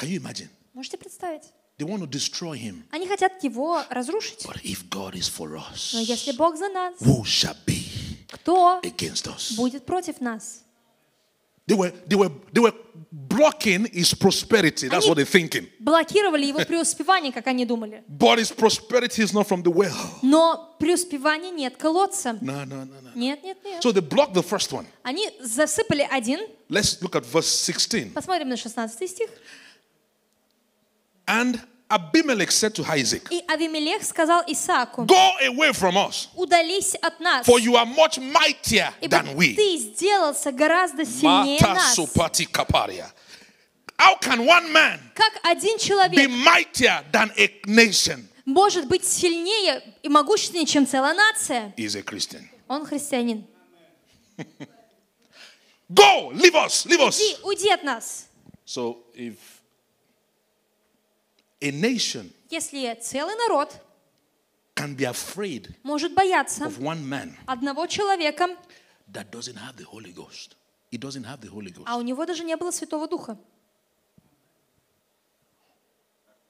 Can you imagine? Можете представить? They want to destroy him. Они хотят его разрушить. But if God is for us, Но если Бог за нас, who shall be кто against us? будет против нас? They were, they were, they were blocking his prosperity. That's what they're thinking. Блокировали его преуспевание, как они думали. But his prosperity is not from the well. Но преуспевание нет колодца. No, no, no, no. Нет, нет, нет. So they blocked the first one. Они засыпали один. Let's look at verse 16. Посмотрим на 16 стих. And Abimelech said to Isaac, И Авимелех сказал Исааку, Go away from us, удались от нас, for you are much mightier ибо than we. ты сделался гораздо сильнее нас. How can one man как один человек be mightier than a nation? может быть сильнее и могущественнее, чем целая нация? Is a Christian. Он христианин. Go, leave us, leave us. Уйди, уйди от нас. So if a nation если целый народ can be afraid может бояться of one man, одного человека, that doesn't have the Holy Ghost. He doesn't have the Holy Ghost. а у него даже не было Святого Духа.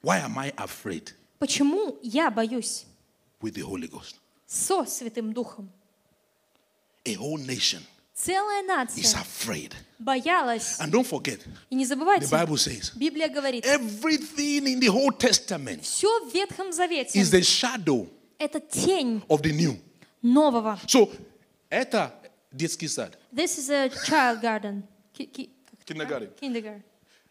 Why am I afraid? Почему я боюсь? With the Holy Ghost. Со Святым Духом. A whole nation Целая нация is afraid. боялась. And don't forget, и не забывайте, the Bible says, Библия говорит, everything in the Old Testament все в Ветхом Завете is the shadow это тень of the new. нового. So, это детский сад. This is a child garden. Kindergarten. Kindergarten.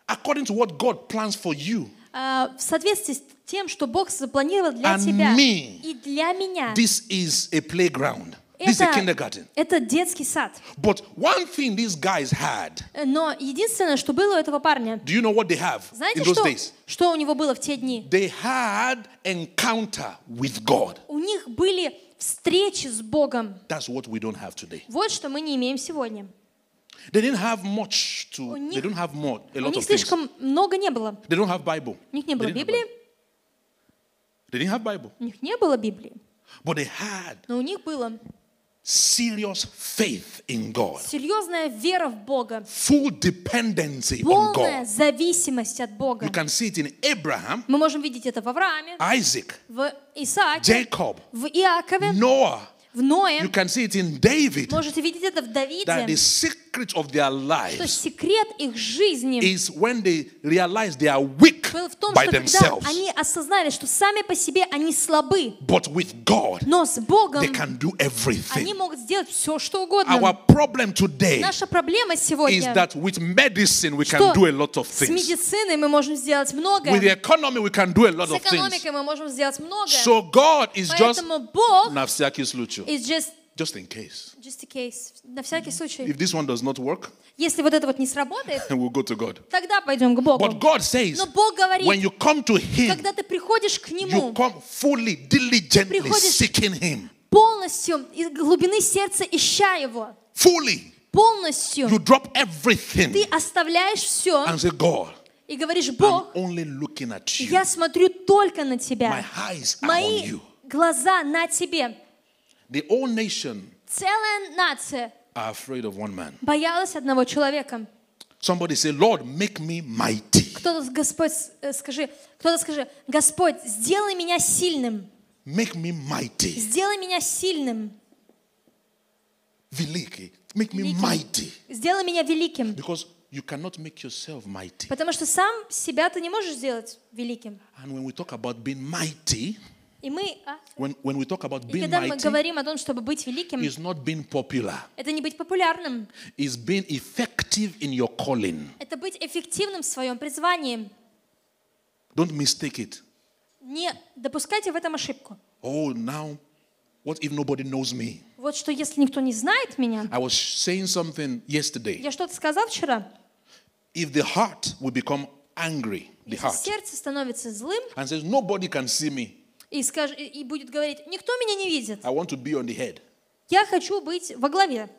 According to what God plans for you, Uh, в соответствии с тем, что Бог запланировал для And тебя me, и для меня. This is a playground. This это, is a kindergarten. это детский сад. But one thing these guys had, Но единственное, что было у этого парня, do you know what they have знаете, in those что, days? что у него было в те дни? They had encounter with God. У них были встречи с Богом. That's what we don't have today. Вот что мы не имеем сегодня. They didn't have much to, у них, they don't have more, a lot у них of слишком things. много не было. They don't have Bible. У них не было they Библии. They didn't have Bible. У них не было Библии. But they had Но у них было serious faith in God. Серьезная вера в Бога. Full dependency on God. Полная зависимость от Бога. You can see it in Abraham. Мы можем видеть это в Аврааме. Isaac. В Исааке. Jacob. В Иакове. Noah. В Ное. You can see it in David. Можете видеть это в Давиде. That the secret of their lives. Что секрет их жизни. Is when they realize they are weak было в том, что когда они осознали, что сами по себе они слабы, But with God, но с Богом they can do everything. они могут сделать все, что угодно. Our problem today Наша проблема сегодня, is that with medicine we can do a lot of things. с медициной мы можем сделать многое, with the economy we can do a lot с экономикой of things. мы можем сделать многое. So God is Поэтому just Бог is just Just in case. Just in case. На всякий случай. If this one does not work, если вот это вот не сработает, we'll go to God. тогда пойдем к Богу. But God says, Но Бог говорит, when you come to him, когда ты приходишь к Нему, you come fully, diligently seeking him. полностью из глубины сердца ища Его. Fully. Полностью. You drop everything. Ты оставляешь все. And say, God, и говоришь, Бог, I'm only looking at you. я смотрю только на Тебя. My eyes are on you. глаза на Тебе. The whole nation Целая нация are afraid of one man. боялась одного человека. Somebody say, Lord, make me mighty. Кто-то, Господь, э, скажи, кто-то скажи, Господь, сделай меня сильным. Make me mighty. Сделай меня сильным. Великий. Make me mighty. Сделай меня великим. Because you cannot make yourself mighty. Потому что сам себя ты не можешь сделать великим. And when we talk about being mighty, и мы, when, when we talk about being когда мы говорим о том, чтобы быть великим, is not being popular. это не быть популярным. Is being effective in your calling. Это быть эффективным в своем призвании. Don't mistake it. Не допускайте в этом ошибку. Oh, now, what if nobody knows me? Вот что, если никто не знает меня. I was saying something yesterday. Я что-то сказал вчера. If the heart will become angry, the heart. Сердце становится злым. And says nobody can see me и, скаж... и будет говорить, никто меня не видит. I want to be on the head. Я хочу быть во главе.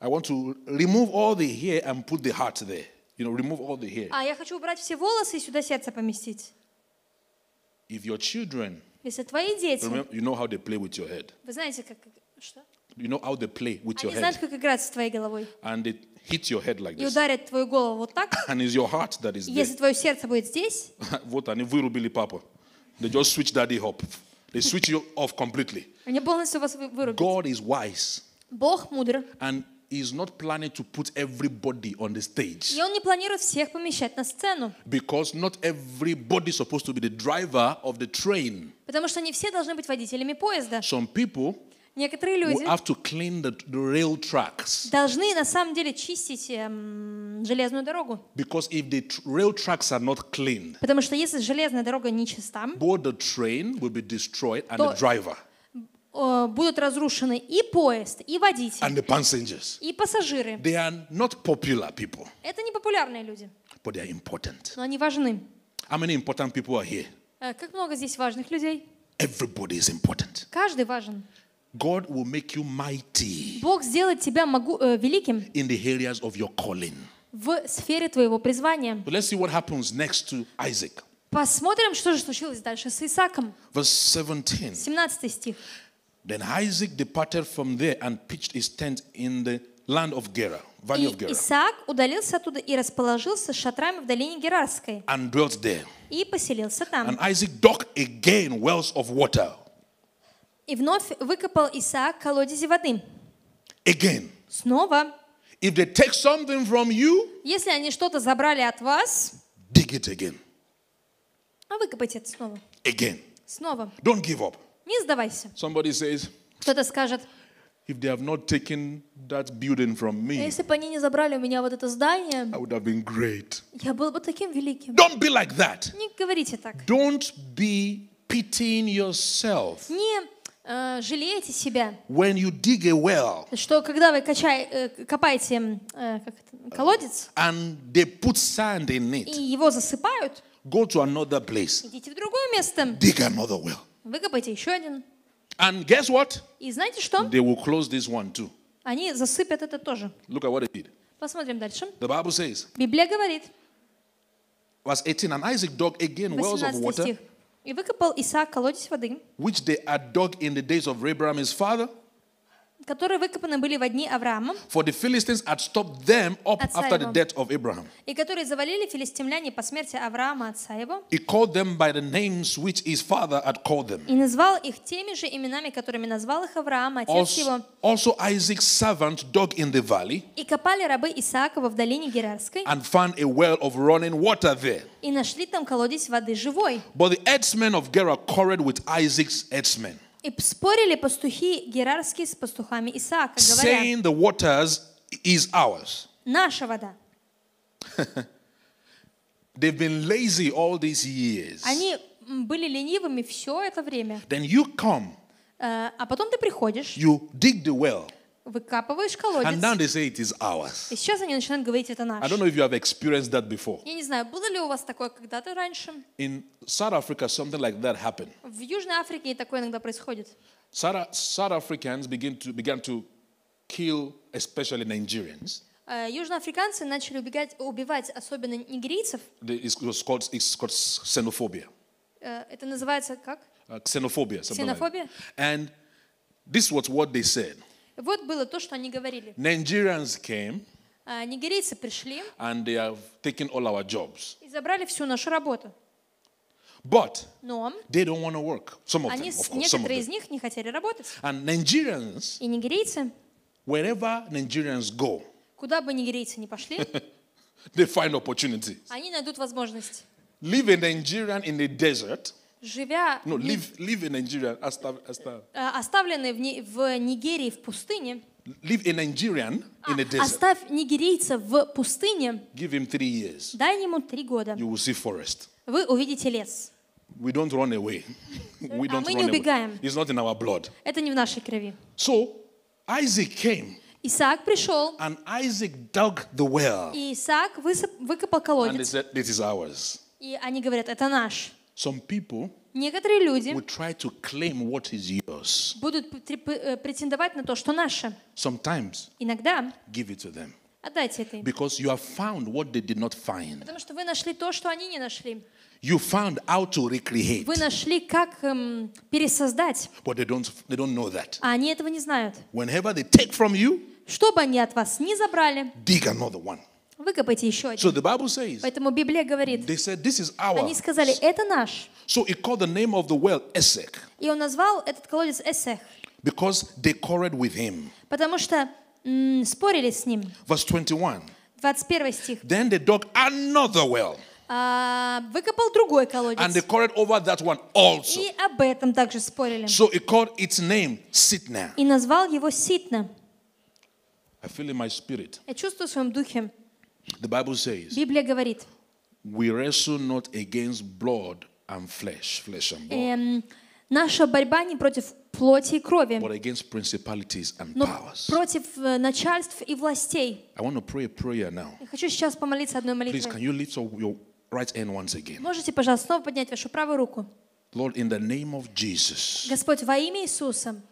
I want to remove all the hair and put the heart there. You know, remove all the hair. А я хочу убрать все волосы и сюда сердце поместить. If your children, если твои дети, remember, you know how they play with your head. Вы знаете, как что? You know how they play with Они your знают, head. как играть с твоей головой. And they hit your head like this. И ударят твою голову вот так. And it's your heart that is Если there. твое сердце будет здесь. вот они вырубили папу. They just switch daddy up. They switch you off completely. Они полностью вас вырубят. God is wise. Бог мудр. And He's not planning to put everybody on the stage. И он не планирует всех помещать на сцену. Because not everybody is supposed to be the driver of the train. Потому что не все должны быть водителями поезда. Some people Некоторые люди have to clean the, the rail tracks. должны на самом деле чистить эм, железную дорогу. Because if the rail tracks are not clean, Потому что если железная дорога не чиста, both the train will be destroyed and то, the driver. Э, будут разрушены и поезд, и водитель, and the passengers. и пассажиры. They are not popular people, Это не популярные люди, but they are important. но они важны. How many important people are here? Э, Как много здесь важных людей? Everybody is important. Каждый важен. God will make you mighty. Бог сделает тебя могу, э, великим. In the areas of your calling. В сфере твоего призвания. But let's see what happens next to Isaac. Посмотрим, что же случилось дальше с Исааком. Verse 17. 17 стих. Then Isaac departed from there and pitched his tent in the land of Gera, valley of Gera. Исаак удалился оттуда и расположился шатрами в долине Герарской. And dwelt there. И поселился там. And Isaac dug again wells of water И вновь выкопал Исаак колодези воды. Again. Снова. If they take something from you, если они что-то забрали от вас, dig it again. А выкопайте это снова. Again. Снова. Don't give up. Не сдавайся. Somebody says, Кто-то скажет, If they have not taken that building from me, если бы они не забрали у меня вот это здание, I would have been great. я был бы таким великим. Don't be like that. Не говорите так. Don't be pitying yourself. Не э, жалеете себя, when you dig a well, что когда вы качай, э, копаете э, как это, колодец, and they put sand in it, и его засыпают, go to another place, идите в другое место, dig another well. выкопайте еще один. And guess what? И знаете что? They will close this one too. Они засыпят это тоже. Look at what they did. Посмотрим дальше. The Bible says, Библия говорит, verse 18, and Isaac dug again wells of water. Стих. И выкопал Исаак колодец воды. Which they had dug in the days of Abraham his father. которые выкопаны были во дни Авраама. For the Philistines had stopped them up after the death of Abraham. И которые завалили филистимляне по смерти Авраама отца его. He called them by the names which his father had called them. И назвал их теми же именами, которыми назвал их Авраам отец его. Also Isaac's servant dug in the valley. И копали рабы Исаакова в долине Герарской. And found a well of running water there. И нашли там колодец воды живой. But the headsmen of Gerar quarreled with Isaac's headsmen. И спорили пастухи Герарские с пастухами Исаака, говоря, saying the waters is ours. наша вода. They've been lazy all these years. Они были ленивыми все это время. Then you come. Э, а потом ты приходишь. You dig the well. Выкапываешь колодец. And now they say it is ours. И сейчас они начинают говорить, это наше. I don't know if you have experienced that before. Я не знаю, было ли у вас такое когда-то раньше. In South Africa, something like that happened. В Южной Африке такое иногда происходит. South, South Africans begin to, began to kill, especially Nigerians. Южноафриканцы начали убегать, убивать особенно нигерийцев. It's called, it's called xenophobia. Это называется как? Xenophobia. Xenophobia. Like and this was what they said. Вот было то, что они говорили. Nigerians came. А, нигерийцы пришли. And they have taken all our jobs. И забрали всю нашу работу. But Но they don't want to work. Some of они, them, of course, некоторые из них не хотели работать. And Nigerians, и нигерийцы, wherever Nigerians go, куда бы нигерийцы ни пошли, they find opportunities. они найдут возможность. Leave a Nigerian in the desert, живя... No, live, live in Nigeria, оставленный в, в Нигерии в пустыне, leave a Nigerian in the desert. Оставь нигерийца в пустыне. Give him three years. Дай ему три года. You will see forest. Вы увидите лес. We don't run away. We don't Мы не убегаем. It's not in our blood. Это не в нашей крови. So Isaac came. Исаак пришел. And Isaac dug the well. И Исаак высып, выкопал колодец. And they said, This is ours. И они говорят, это наш. Some people Некоторые люди will try to claim what is yours. будут претендовать на то, что наше. Sometimes Иногда give it to them. Отдайте это им. Because you have found what they did not find. Потому что вы нашли то, что они не нашли. You found how to recreate. Вы нашли, как эм, пересоздать. But they don't, they don't know that. А они этого не знают. Whenever they take from you, что бы они от вас не забрали, dig another one. Выкопайте еще один. So the Bible says, Поэтому Библия говорит, they said, This is our. они сказали, это наш. So he called the name of the well Esek. И он назвал этот колодец Эсех. Because they quarreled with him. Потому что м, спорили с ним. Verse 21. 21 стих. Then they dug another well. А, выкопал другой колодец. And they quarreled over that one also. И об этом также спорили. So he called its name Sitna. И назвал его Ситна. I feel in my spirit. Я чувствую в своем духе. The Bible says, Библия говорит, we wrestle not against blood and flesh, flesh and blood. Наша борьба не против плоти и крови, but against principalities and но powers. против начальств и властей. I want to pray a prayer now. Я хочу сейчас помолиться одной молитвой. Please, can you lift up your right hand once again? Можете, пожалуйста, снова поднять вашу правую руку. Lord, in the name of Jesus. Господь, во имя Иисуса.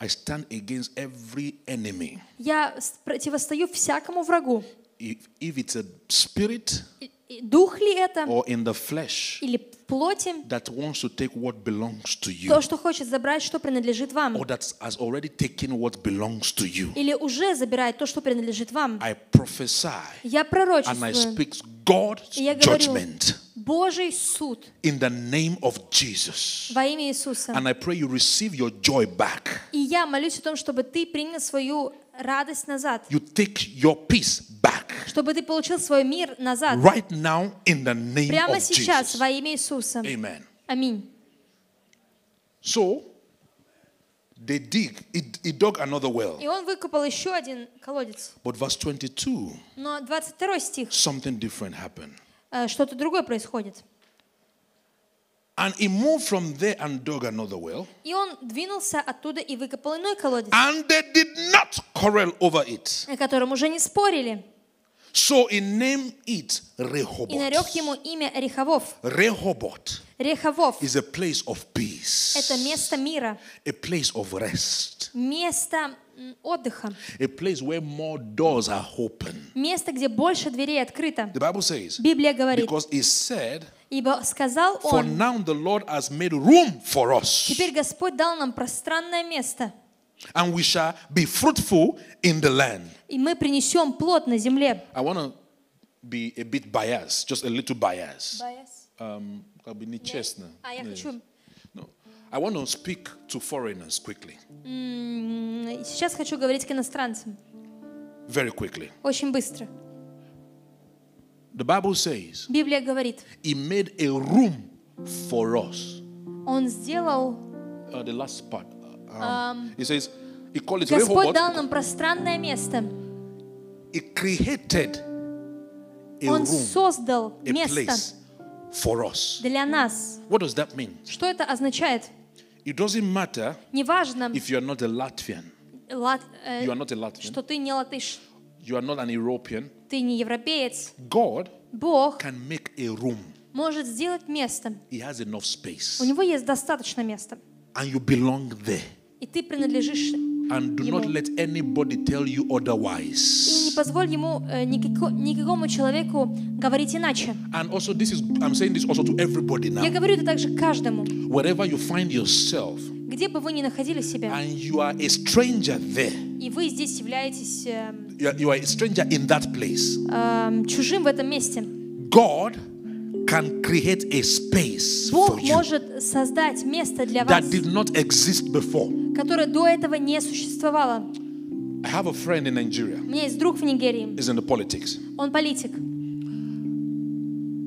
I stand against every enemy. Я противостою всякому врагу if, if it's a spirit, дух ли это or in the flesh, или плоти, that wants to take what belongs to you, то, что хочет забрать, что принадлежит вам, or that has already taken what belongs to you, или уже забирает то, что принадлежит вам. I prophesy, я пророчествую, and I speak God's и я говорю, judgment. Божий суд. In the name of Jesus. Во имя Иисуса. And I pray you receive your joy back. И я молюсь о том, чтобы ты принял свою радость назад. You take your peace back. Чтобы ты получил свой мир назад. Right now in the name Прямо of сейчас Jesus. во имя Иисуса. Amen. Аминь. So, they dig, he, he dug another well. И он выкопал еще один колодец. But verse 22, Но 22 стих. Something different happened. Э, что-то другое происходит. And he moved from there and dug another well. И он двинулся оттуда и выкопал иной колодец. And they did not quarrel over it. О котором уже не спорили. So he named it Rehoboth. И нарек ему имя Реховов. Rehoboth. Реховов is a place of peace. Это место мира. A place of rest. Место отдыха. A place where more doors are open. Место, где больше дверей открыто. The Bible says. Библия говорит. Because he said. Ибо сказал он, for now the Lord has made room for us. Теперь Господь дал нам пространное место. And we shall be fruitful in the land. И мы принесем плод на земле. I want to be a bit biased, just a little biased. Bias. Um, как бы нечестно. А я хочу I want to speak to foreigners quickly. Сейчас хочу говорить к иностранцам. Very quickly. Очень быстро. The Bible says, Библия говорит, He made a room for us. Он сделал uh, the last part. Um, he says, he called it Господь Rehoboth. дал нам пространное место. He created a Он room, создал a место place for us. для нас. What does that mean? Что это означает? It doesn't matter Неважно, if you are not a Latvian. Лат, э, you are not a Latvian. что ты не латыш. You are not an European ты не европеец, God Бог can make a room. может сделать место. He has enough space. У него есть достаточно места. And you belong there. И ты принадлежишь And do ему. not let anybody tell you otherwise. И не позволь ему никакому человеку говорить иначе. And also this is I'm saying this also to everybody now. Я говорю это также каждому. Wherever you find yourself. Где бы вы ни находили себя. And you are a stranger there. И вы здесь являетесь you are, you are a stranger in that place. Э, чужим в этом месте. God can create a space Бог for you может создать место для вас, that did not exist before. которое до этого не существовало. I have a friend in Nigeria. У меня есть друг в Нигерии. He's in the politics. Он политик.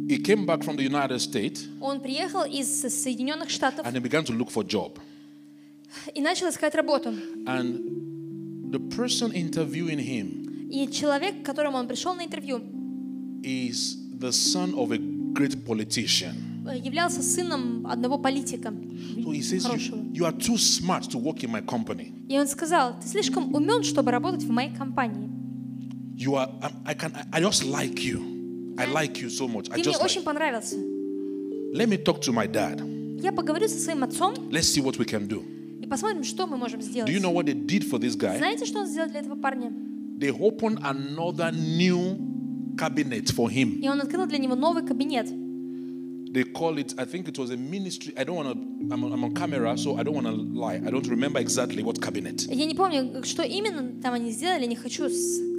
He came back from the United States. Он приехал из Соединенных Штатов. And he began to look for job. И начал искать работу. And The person interviewing him и человек, к которому он пришел на интервью, is the son of a great politician являлся сыном одного политика so he says, You, are too smart to work in my company. И он сказал, ты слишком умен, чтобы работать в моей компании. You are, I, can, I just like you. I like you so much. Ты I just мне очень you. понравился. Let me talk to my dad. Я поговорю со своим отцом. Let's see what we can do. Посмотрим, что мы можем сделать. Do you know what they did for this guy? Знаете, что он сделал для этого парня? They opened another new cabinet for him. И он открыл для него новый кабинет. They call it, I think it was a ministry. I don't want to, I'm, I'm on camera, so I don't want to lie. I don't remember exactly what cabinet. Я не помню, что именно там они сделали, не хочу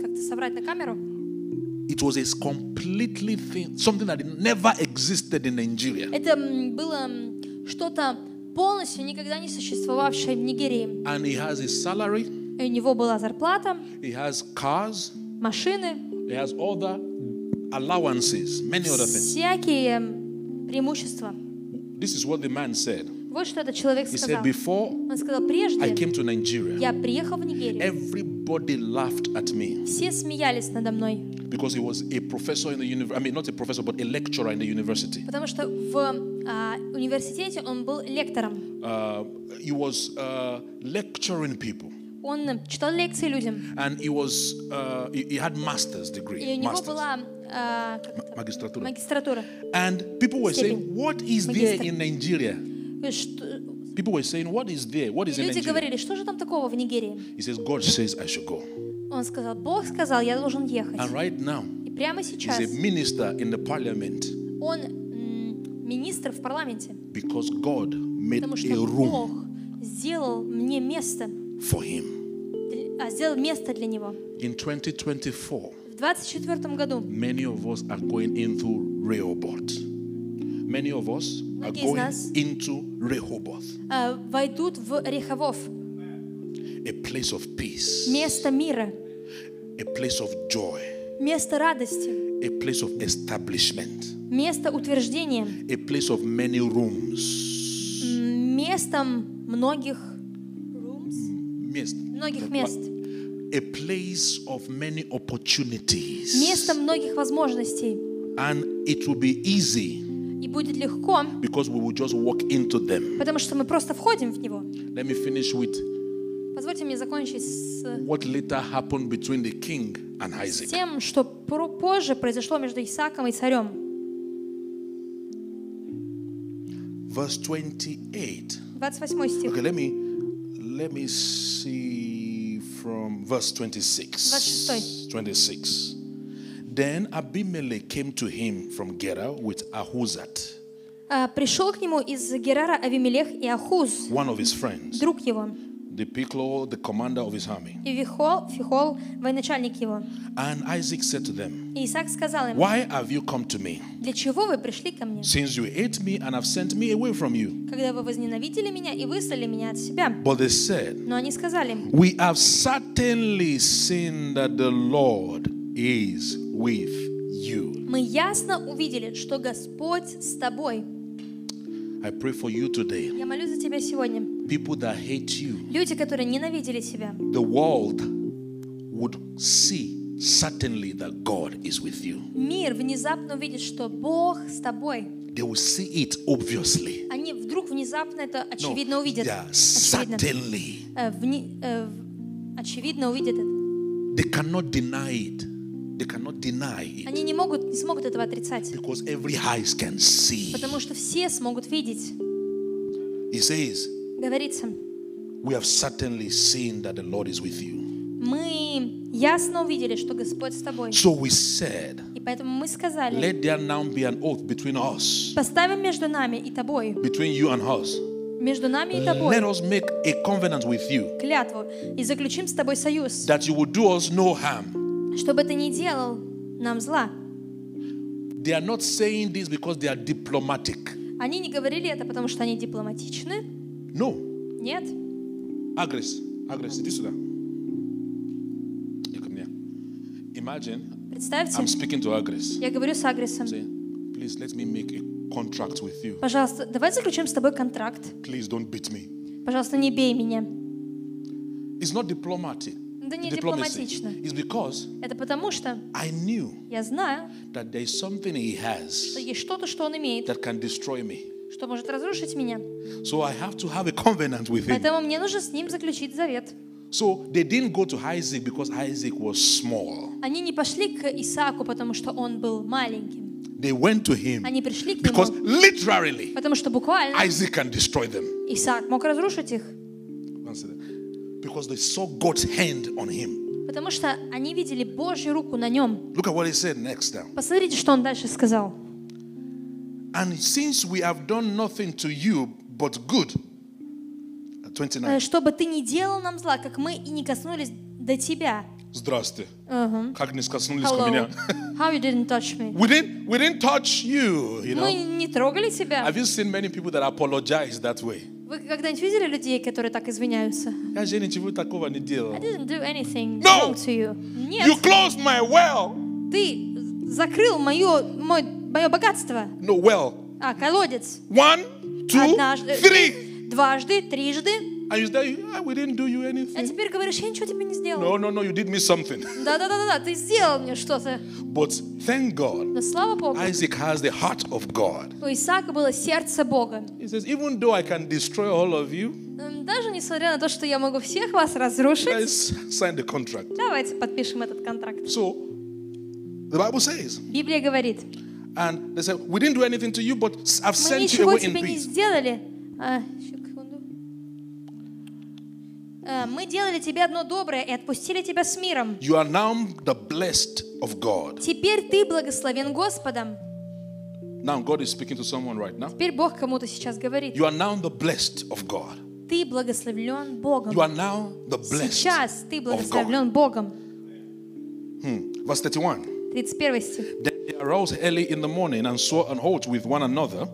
как-то соврать на камеру. It was a completely thing, something that never existed in Nigeria. Это было что-то полностью никогда не существовавшая в Нигерии. And he has his salary. И у него была зарплата. He has cars. Машины. He has other allowances, many other things. Всякие преимущества. This is what the man said. Вот что этот человек He сказал. Said, Before Он сказал, прежде I came to Nigeria, я приехал в Нигерию, everybody laughed at me. все смеялись надо мной. Because he was a professor in the university, I mean, not a professor, but a lecturer in the university. Потому что в а, университете он был лектором. Uh, he was uh, lecturing people. Он читал лекции людям. And he was, uh, he, he had master's degree. И у него masters. была uh, магистратура. магистратура. And people were Степень. saying, what is Магистр. there in Nigeria? People were saying, what is there? What is in Люди говорили, что же там такого в Нигерии? He says, God says I should go. Он сказал, Бог сказал, я должен ехать. And right now, И прямо сейчас he's a minister in the parliament. он министр в парламенте. Because God made потому что a room Бог сделал мне место. For him. А сделал место для него. In 2024, в 2024 году Many of us are going into Rehoboth. many of us are going into Rehoboth. Войдут в A place of peace. Место мира. A place of joy. Место радости. A place of establishment. Место утверждения. A place of many rooms. Местом многих мест. Многих мест. A place of many opportunities. Место многих возможностей. And it will be easy И будет легко. Because we will just walk into them. Потому что мы просто входим в него. Let me finish with Позвольте мне закончить с what later happened between the king and Isaac. тем, что позже произошло между Исааком и царем. Verse 28. 28 стих. Okay, let me, let me see from verse 26. 26. 26. Then Abimelech came to him from Gerar with Ahuzat. Пришел к нему из Герара Авимелех и Ахуз, One of his friends. друг его, The Piklo, the commander of his army. и Вихол, Фихол, военачальник его. And Isaac said to them, И Исаак сказал им, Why have you come to me? для чего вы пришли ко мне, Since you hate me and have sent me away from you. когда вы возненавидели меня и выслали меня от себя? But they said, Но они сказали, We have certainly seen that the Lord is with you. Мы ясно увидели, что Господь с тобой. I pray for you today. Я молюсь за тебя сегодня. People that hate you, Люди, которые ненавидели тебя. The world would see certainly that God is with you. Мир внезапно увидит, что Бог с тобой. They will see it obviously. Они вдруг внезапно это очевидно no, увидят. Yeah, очевидно. Certainly. Э, вне, э, очевидно увидят это. They cannot deny it. They cannot deny it. Они не, могут, не смогут этого отрицать. Because every eyes can see. Потому что все смогут видеть. He says, Говорится, we have certainly seen that the Lord is with you. Мы ясно увидели, что Господь с тобой. So we said, и поэтому мы сказали, Let there now be an oath between us, поставим между нами и тобой, between you and us. между нами и тобой. Let us make a covenant with you, клятву, и заключим с тобой союз, that you will do us no harm, чтобы ты не делал нам зла. They are not saying this because they are diplomatic. Они не говорили это, потому что они дипломатичны. No. Нет. Агресс. Агресс, иди сюда. Иди ко мне. Imagine, Представьте, I'm speaking to Agres. я говорю с агрессом. Saying, Please, let me make a contract with you. Пожалуйста, давай заключим с тобой контракт. Please, don't beat me. Пожалуйста, не бей меня. It's not diplomatic да не дипломатично. Это потому что я знаю, что есть что-то, что он имеет, что может разрушить меня. Поэтому мне нужно с ним заключить завет. So they didn't go to Isaac because Isaac was small. Они не пошли к Исааку, потому что он был маленьким. They went to him Они пришли к нему, because literally потому что буквально Isaac can destroy them. Исаак мог разрушить их. Because they saw God's hand on him. Потому что они видели Божью руку на нем. Look at what he said next now. Посмотрите, что он дальше сказал. And since we have done nothing to you but good, 29. Чтобы ты не делал нам зла, как мы и не коснулись до тебя. Здрасте. Uh-huh. Как не коснулись Hello. меня. How you didn't touch me. We didn't, we didn't touch you, you know? Мы не трогали тебя. Have you seen many people that apologize that way? Вы когда-нибудь видели людей, которые так извиняются? Я же ничего такого не делал. I didn't do anything no. wrong to you. Нет. You closed my well. Ты закрыл мое, мой, мое богатство. No well. А, колодец. One, two, Однажды, three. Дважды, трижды. And you say, ah, we didn't do you anything. А теперь говоришь, я ничего тебе не сделал. No, no, no, you did me something. Да-да-да, ты сделал мне что-то. But thank God, Но слава Богу, Isaac has the heart of God. у Исаака было сердце Бога. He says, even though I can destroy all of you, даже несмотря на то, что я могу всех вас разрушить, let's sign the contract. давайте подпишем этот контракт. So, the Bible says, Библия говорит, and they said, we didn't do anything to you, but I've sent you away in peace. Мы ничего тебе не сделали, мы делали тебе одно доброе и отпустили тебя с миром. You are now the blessed of God. Теперь ты благословен Господом. Now God is speaking to someone right now. Теперь Бог кому-то сейчас говорит. You are now the blessed of God. Ты благословлен Богом. You are now the blessed сейчас ты благословлен Богом. Hmm. Verse 31. 31 стих. Then they arose early in the morning and saw an oath with one another.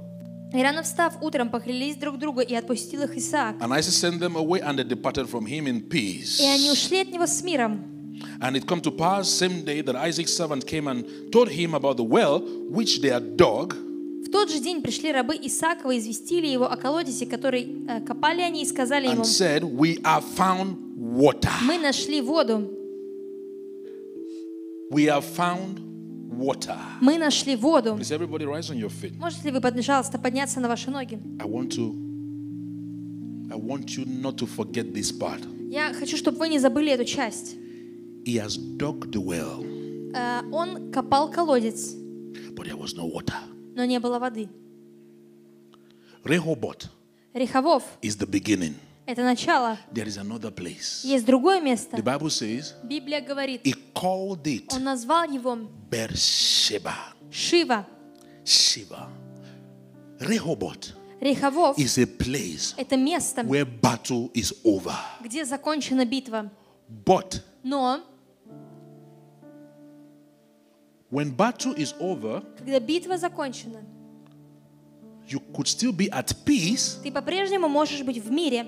И рано встав утром, поклялись друг друга, и отпустил их Исаак. And Isaac sent them away, and they departed from him in peace. И они ушли от него с миром. And it come to pass same day that Isaac's servant came and told him about the well which their dog В тот же день пришли рабы Исакова, известили его о колодице, который э, копали они, и сказали and ему, said, We have found water. мы нашли воду. We have found water. Мы нашли воду. Please, everybody rise on your feet. Можете ли вы, пожалуйста, подняться на ваши ноги? I want to, I want you not to forget this part. Я хочу, чтобы вы не забыли эту часть. He has dug the well. Uh, он копал колодец. But there was no water. Но не было воды. Rehoboth. Реховов. Is the beginning. Это начало. There is another place. Есть другое место. The Bible says, Библия говорит, he called it Он назвал его Бершеба. Шива. Шива. Рехобот. Реховов is a place это место, where battle is over. где закончена битва. But Но when battle is over, когда битва закончена, you could still be at peace, ты по-прежнему можешь быть в мире,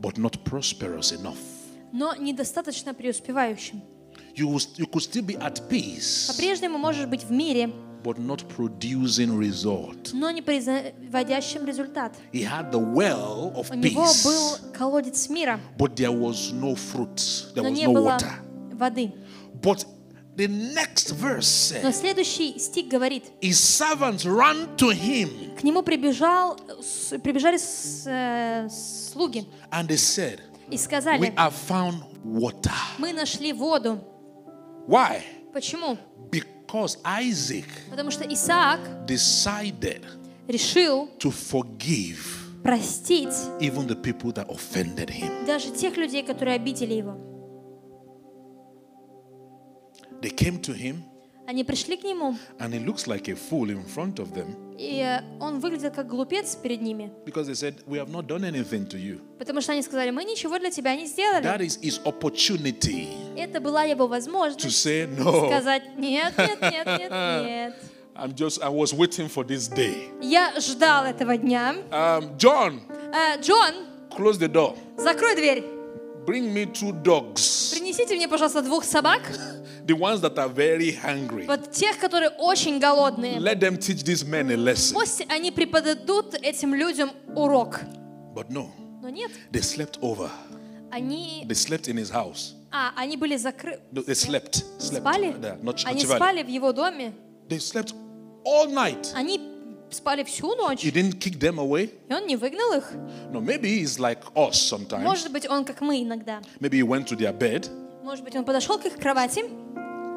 but not prosperous enough. но недостаточно преуспевающим you, will, you could still be at peace. По-прежнему можешь быть в мире. But not producing result. Но не производящим результат. He had the well of У него peace, был колодец мира. But there was no fruit. There Но was не no было water. воды. But The next verse Но следующий стих говорит, His servants ran to him, к нему прибежал, прибежали с, э, слуги and they said, и сказали, We have found water. мы нашли воду. Why? Почему? Because Isaac Потому что Исаак decided решил to forgive простить even the people that offended him. даже тех людей, которые обидели его. They came to him, Они пришли к нему, and he looks like a fool in front of them. И э, он выглядел как глупец перед ними. said, Потому что они сказали, мы ничего для тебя не сделали. Это была его возможность say no. сказать нет, нет, нет, нет, нет. I'm just, I was Я ждал этого дня. Um, John. Uh, Закрой дверь. Bring me two dogs. Принесите мне, пожалуйста, двух собак. the ones that are very hungry. Вот тех, которые очень голодные. Let them teach these men a lesson. Пусть они преподадут этим людям урок. But no. Но нет. They slept over. Они. They slept in his house. А, они были закрыты. They slept. slept. Спали? Да, ночь, они спали в его доме. They slept all night. Они спали всю ночь. He didn't kick them away. И он не выгнал их. No, maybe he's like us sometimes. Может быть, он как мы иногда. Maybe he went to their bed. Может быть, он подошел к их кровати.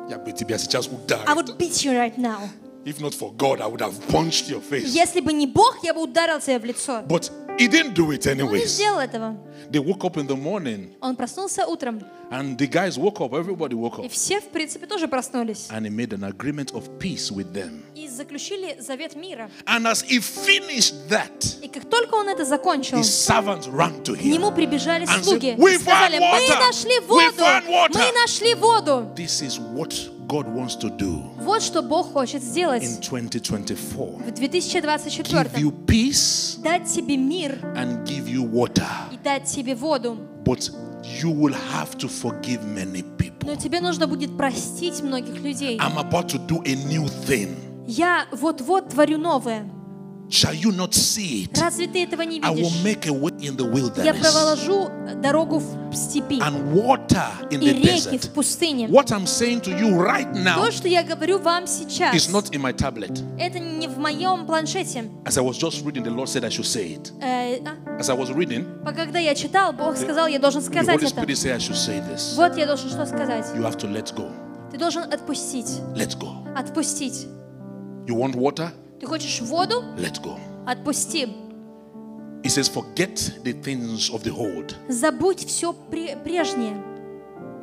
Я бы тебя сейчас ударил. I would beat you right now. If not for God, I would have punched your face. Если бы не Бог, я бы ударил тебя в лицо. But he didn't do it anyways. Он не сделал этого. They woke up in the morning. Он проснулся утром. And the guys woke up. Everybody woke up. И все, в принципе, тоже проснулись. And he made an agreement of peace with them. И заключили завет мира. And as he finished that, и как только он это закончил, his servants ran to him. К нему прибежали слуги. и сказали, мы нашли воду. We found water. Мы нашли воду. This is what God wants to do вот что Бог хочет сделать in 2024. в 2024. Give you peace дать тебе мир and give you water. и дать тебе воду. But you will have to forgive many people. Но тебе нужно будет простить многих людей. I'm about to do a new thing. Я вот-вот творю новое. Shall you not see it? Разве ты этого не видишь? I will make a way in the wilderness. Я проложу дорогу в степи. And water in the и реки desert. в пустыне. What I'm saying to you right now То, что я говорю вам сейчас, is not in my tablet. это не в моем планшете. As I was just reading, the Lord said I should say it. As I was reading, когда я читал, Бог сказал, я должен сказать the Holy Spirit Said I should say this. Вот я должен что сказать. You have to let go. Ты должен отпустить. Let go. Отпустить. You want water? Ты хочешь воду? Let go. Отпусти. He says, forget the things of the old. Забудь все прежнее.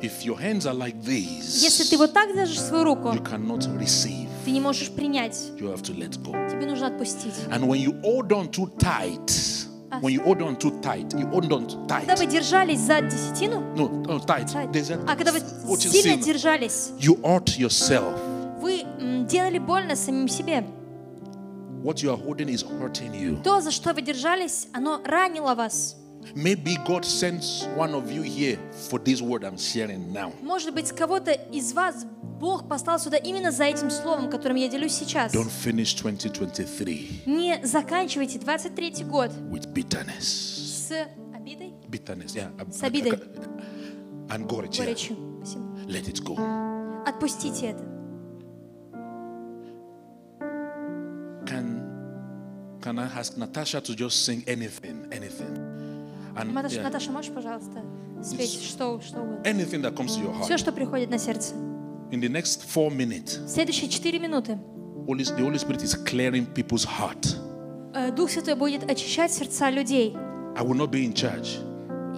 If your hands are like these, если ты вот так держишь свою руку, you cannot receive. ты не можешь принять. You have to let go. Тебе нужно отпустить. And when you hold on too tight, When you hold on too tight, you hold on too tight. Когда вы держались за десятину? No, no tight. tight. А когда вы очень сильно держались? You hurt yourself. Вы делали больно самим себе. What you are holding is hurting you. То, за что вы держались, оно ранило вас. Maybe God sends one of you here for this word I'm sharing now. Может быть, кого-то из вас Бог послал сюда именно за этим словом, которым я делюсь сейчас. Don't finish 2023. Не заканчивайте 23 год. With bitterness. С обидой. Bitterness, yeah. С обидой. And горечью. Горечью. Let it go. Отпустите это. can, can I ask Natasha to just sing anything, anything? And, Маташа, yeah. Наташа, можешь, пожалуйста, спеть It's что, что угодно? Anything that comes to your heart. Все, что приходит на сердце. In the next four minutes, следующие четыре минуты Holy, the Holy Spirit is clearing people's heart. Дух Святой будет очищать сердца людей. I will not be in charge.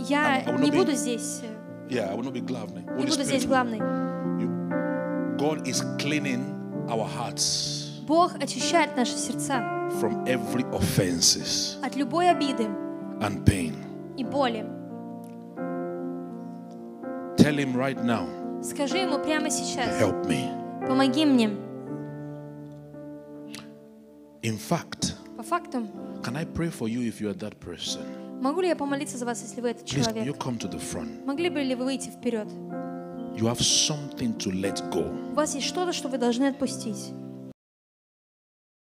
Я I, I не буду be, здесь. Yeah, I will not be главный. Holy не буду Spirit, здесь главный. You, God is cleaning our hearts. Бог очищает наши сердца from every offenses от любой обиды and pain. и боли. Tell him right now, Скажи ему прямо сейчас, help me. помоги мне. In fact, По факту, can I pray for you if you are that person? Могу ли я помолиться за вас, если вы этот Please, человек? You come to the front. Могли бы ли вы выйти вперед? You have something to let go. У вас есть что-то, что вы должны отпустить.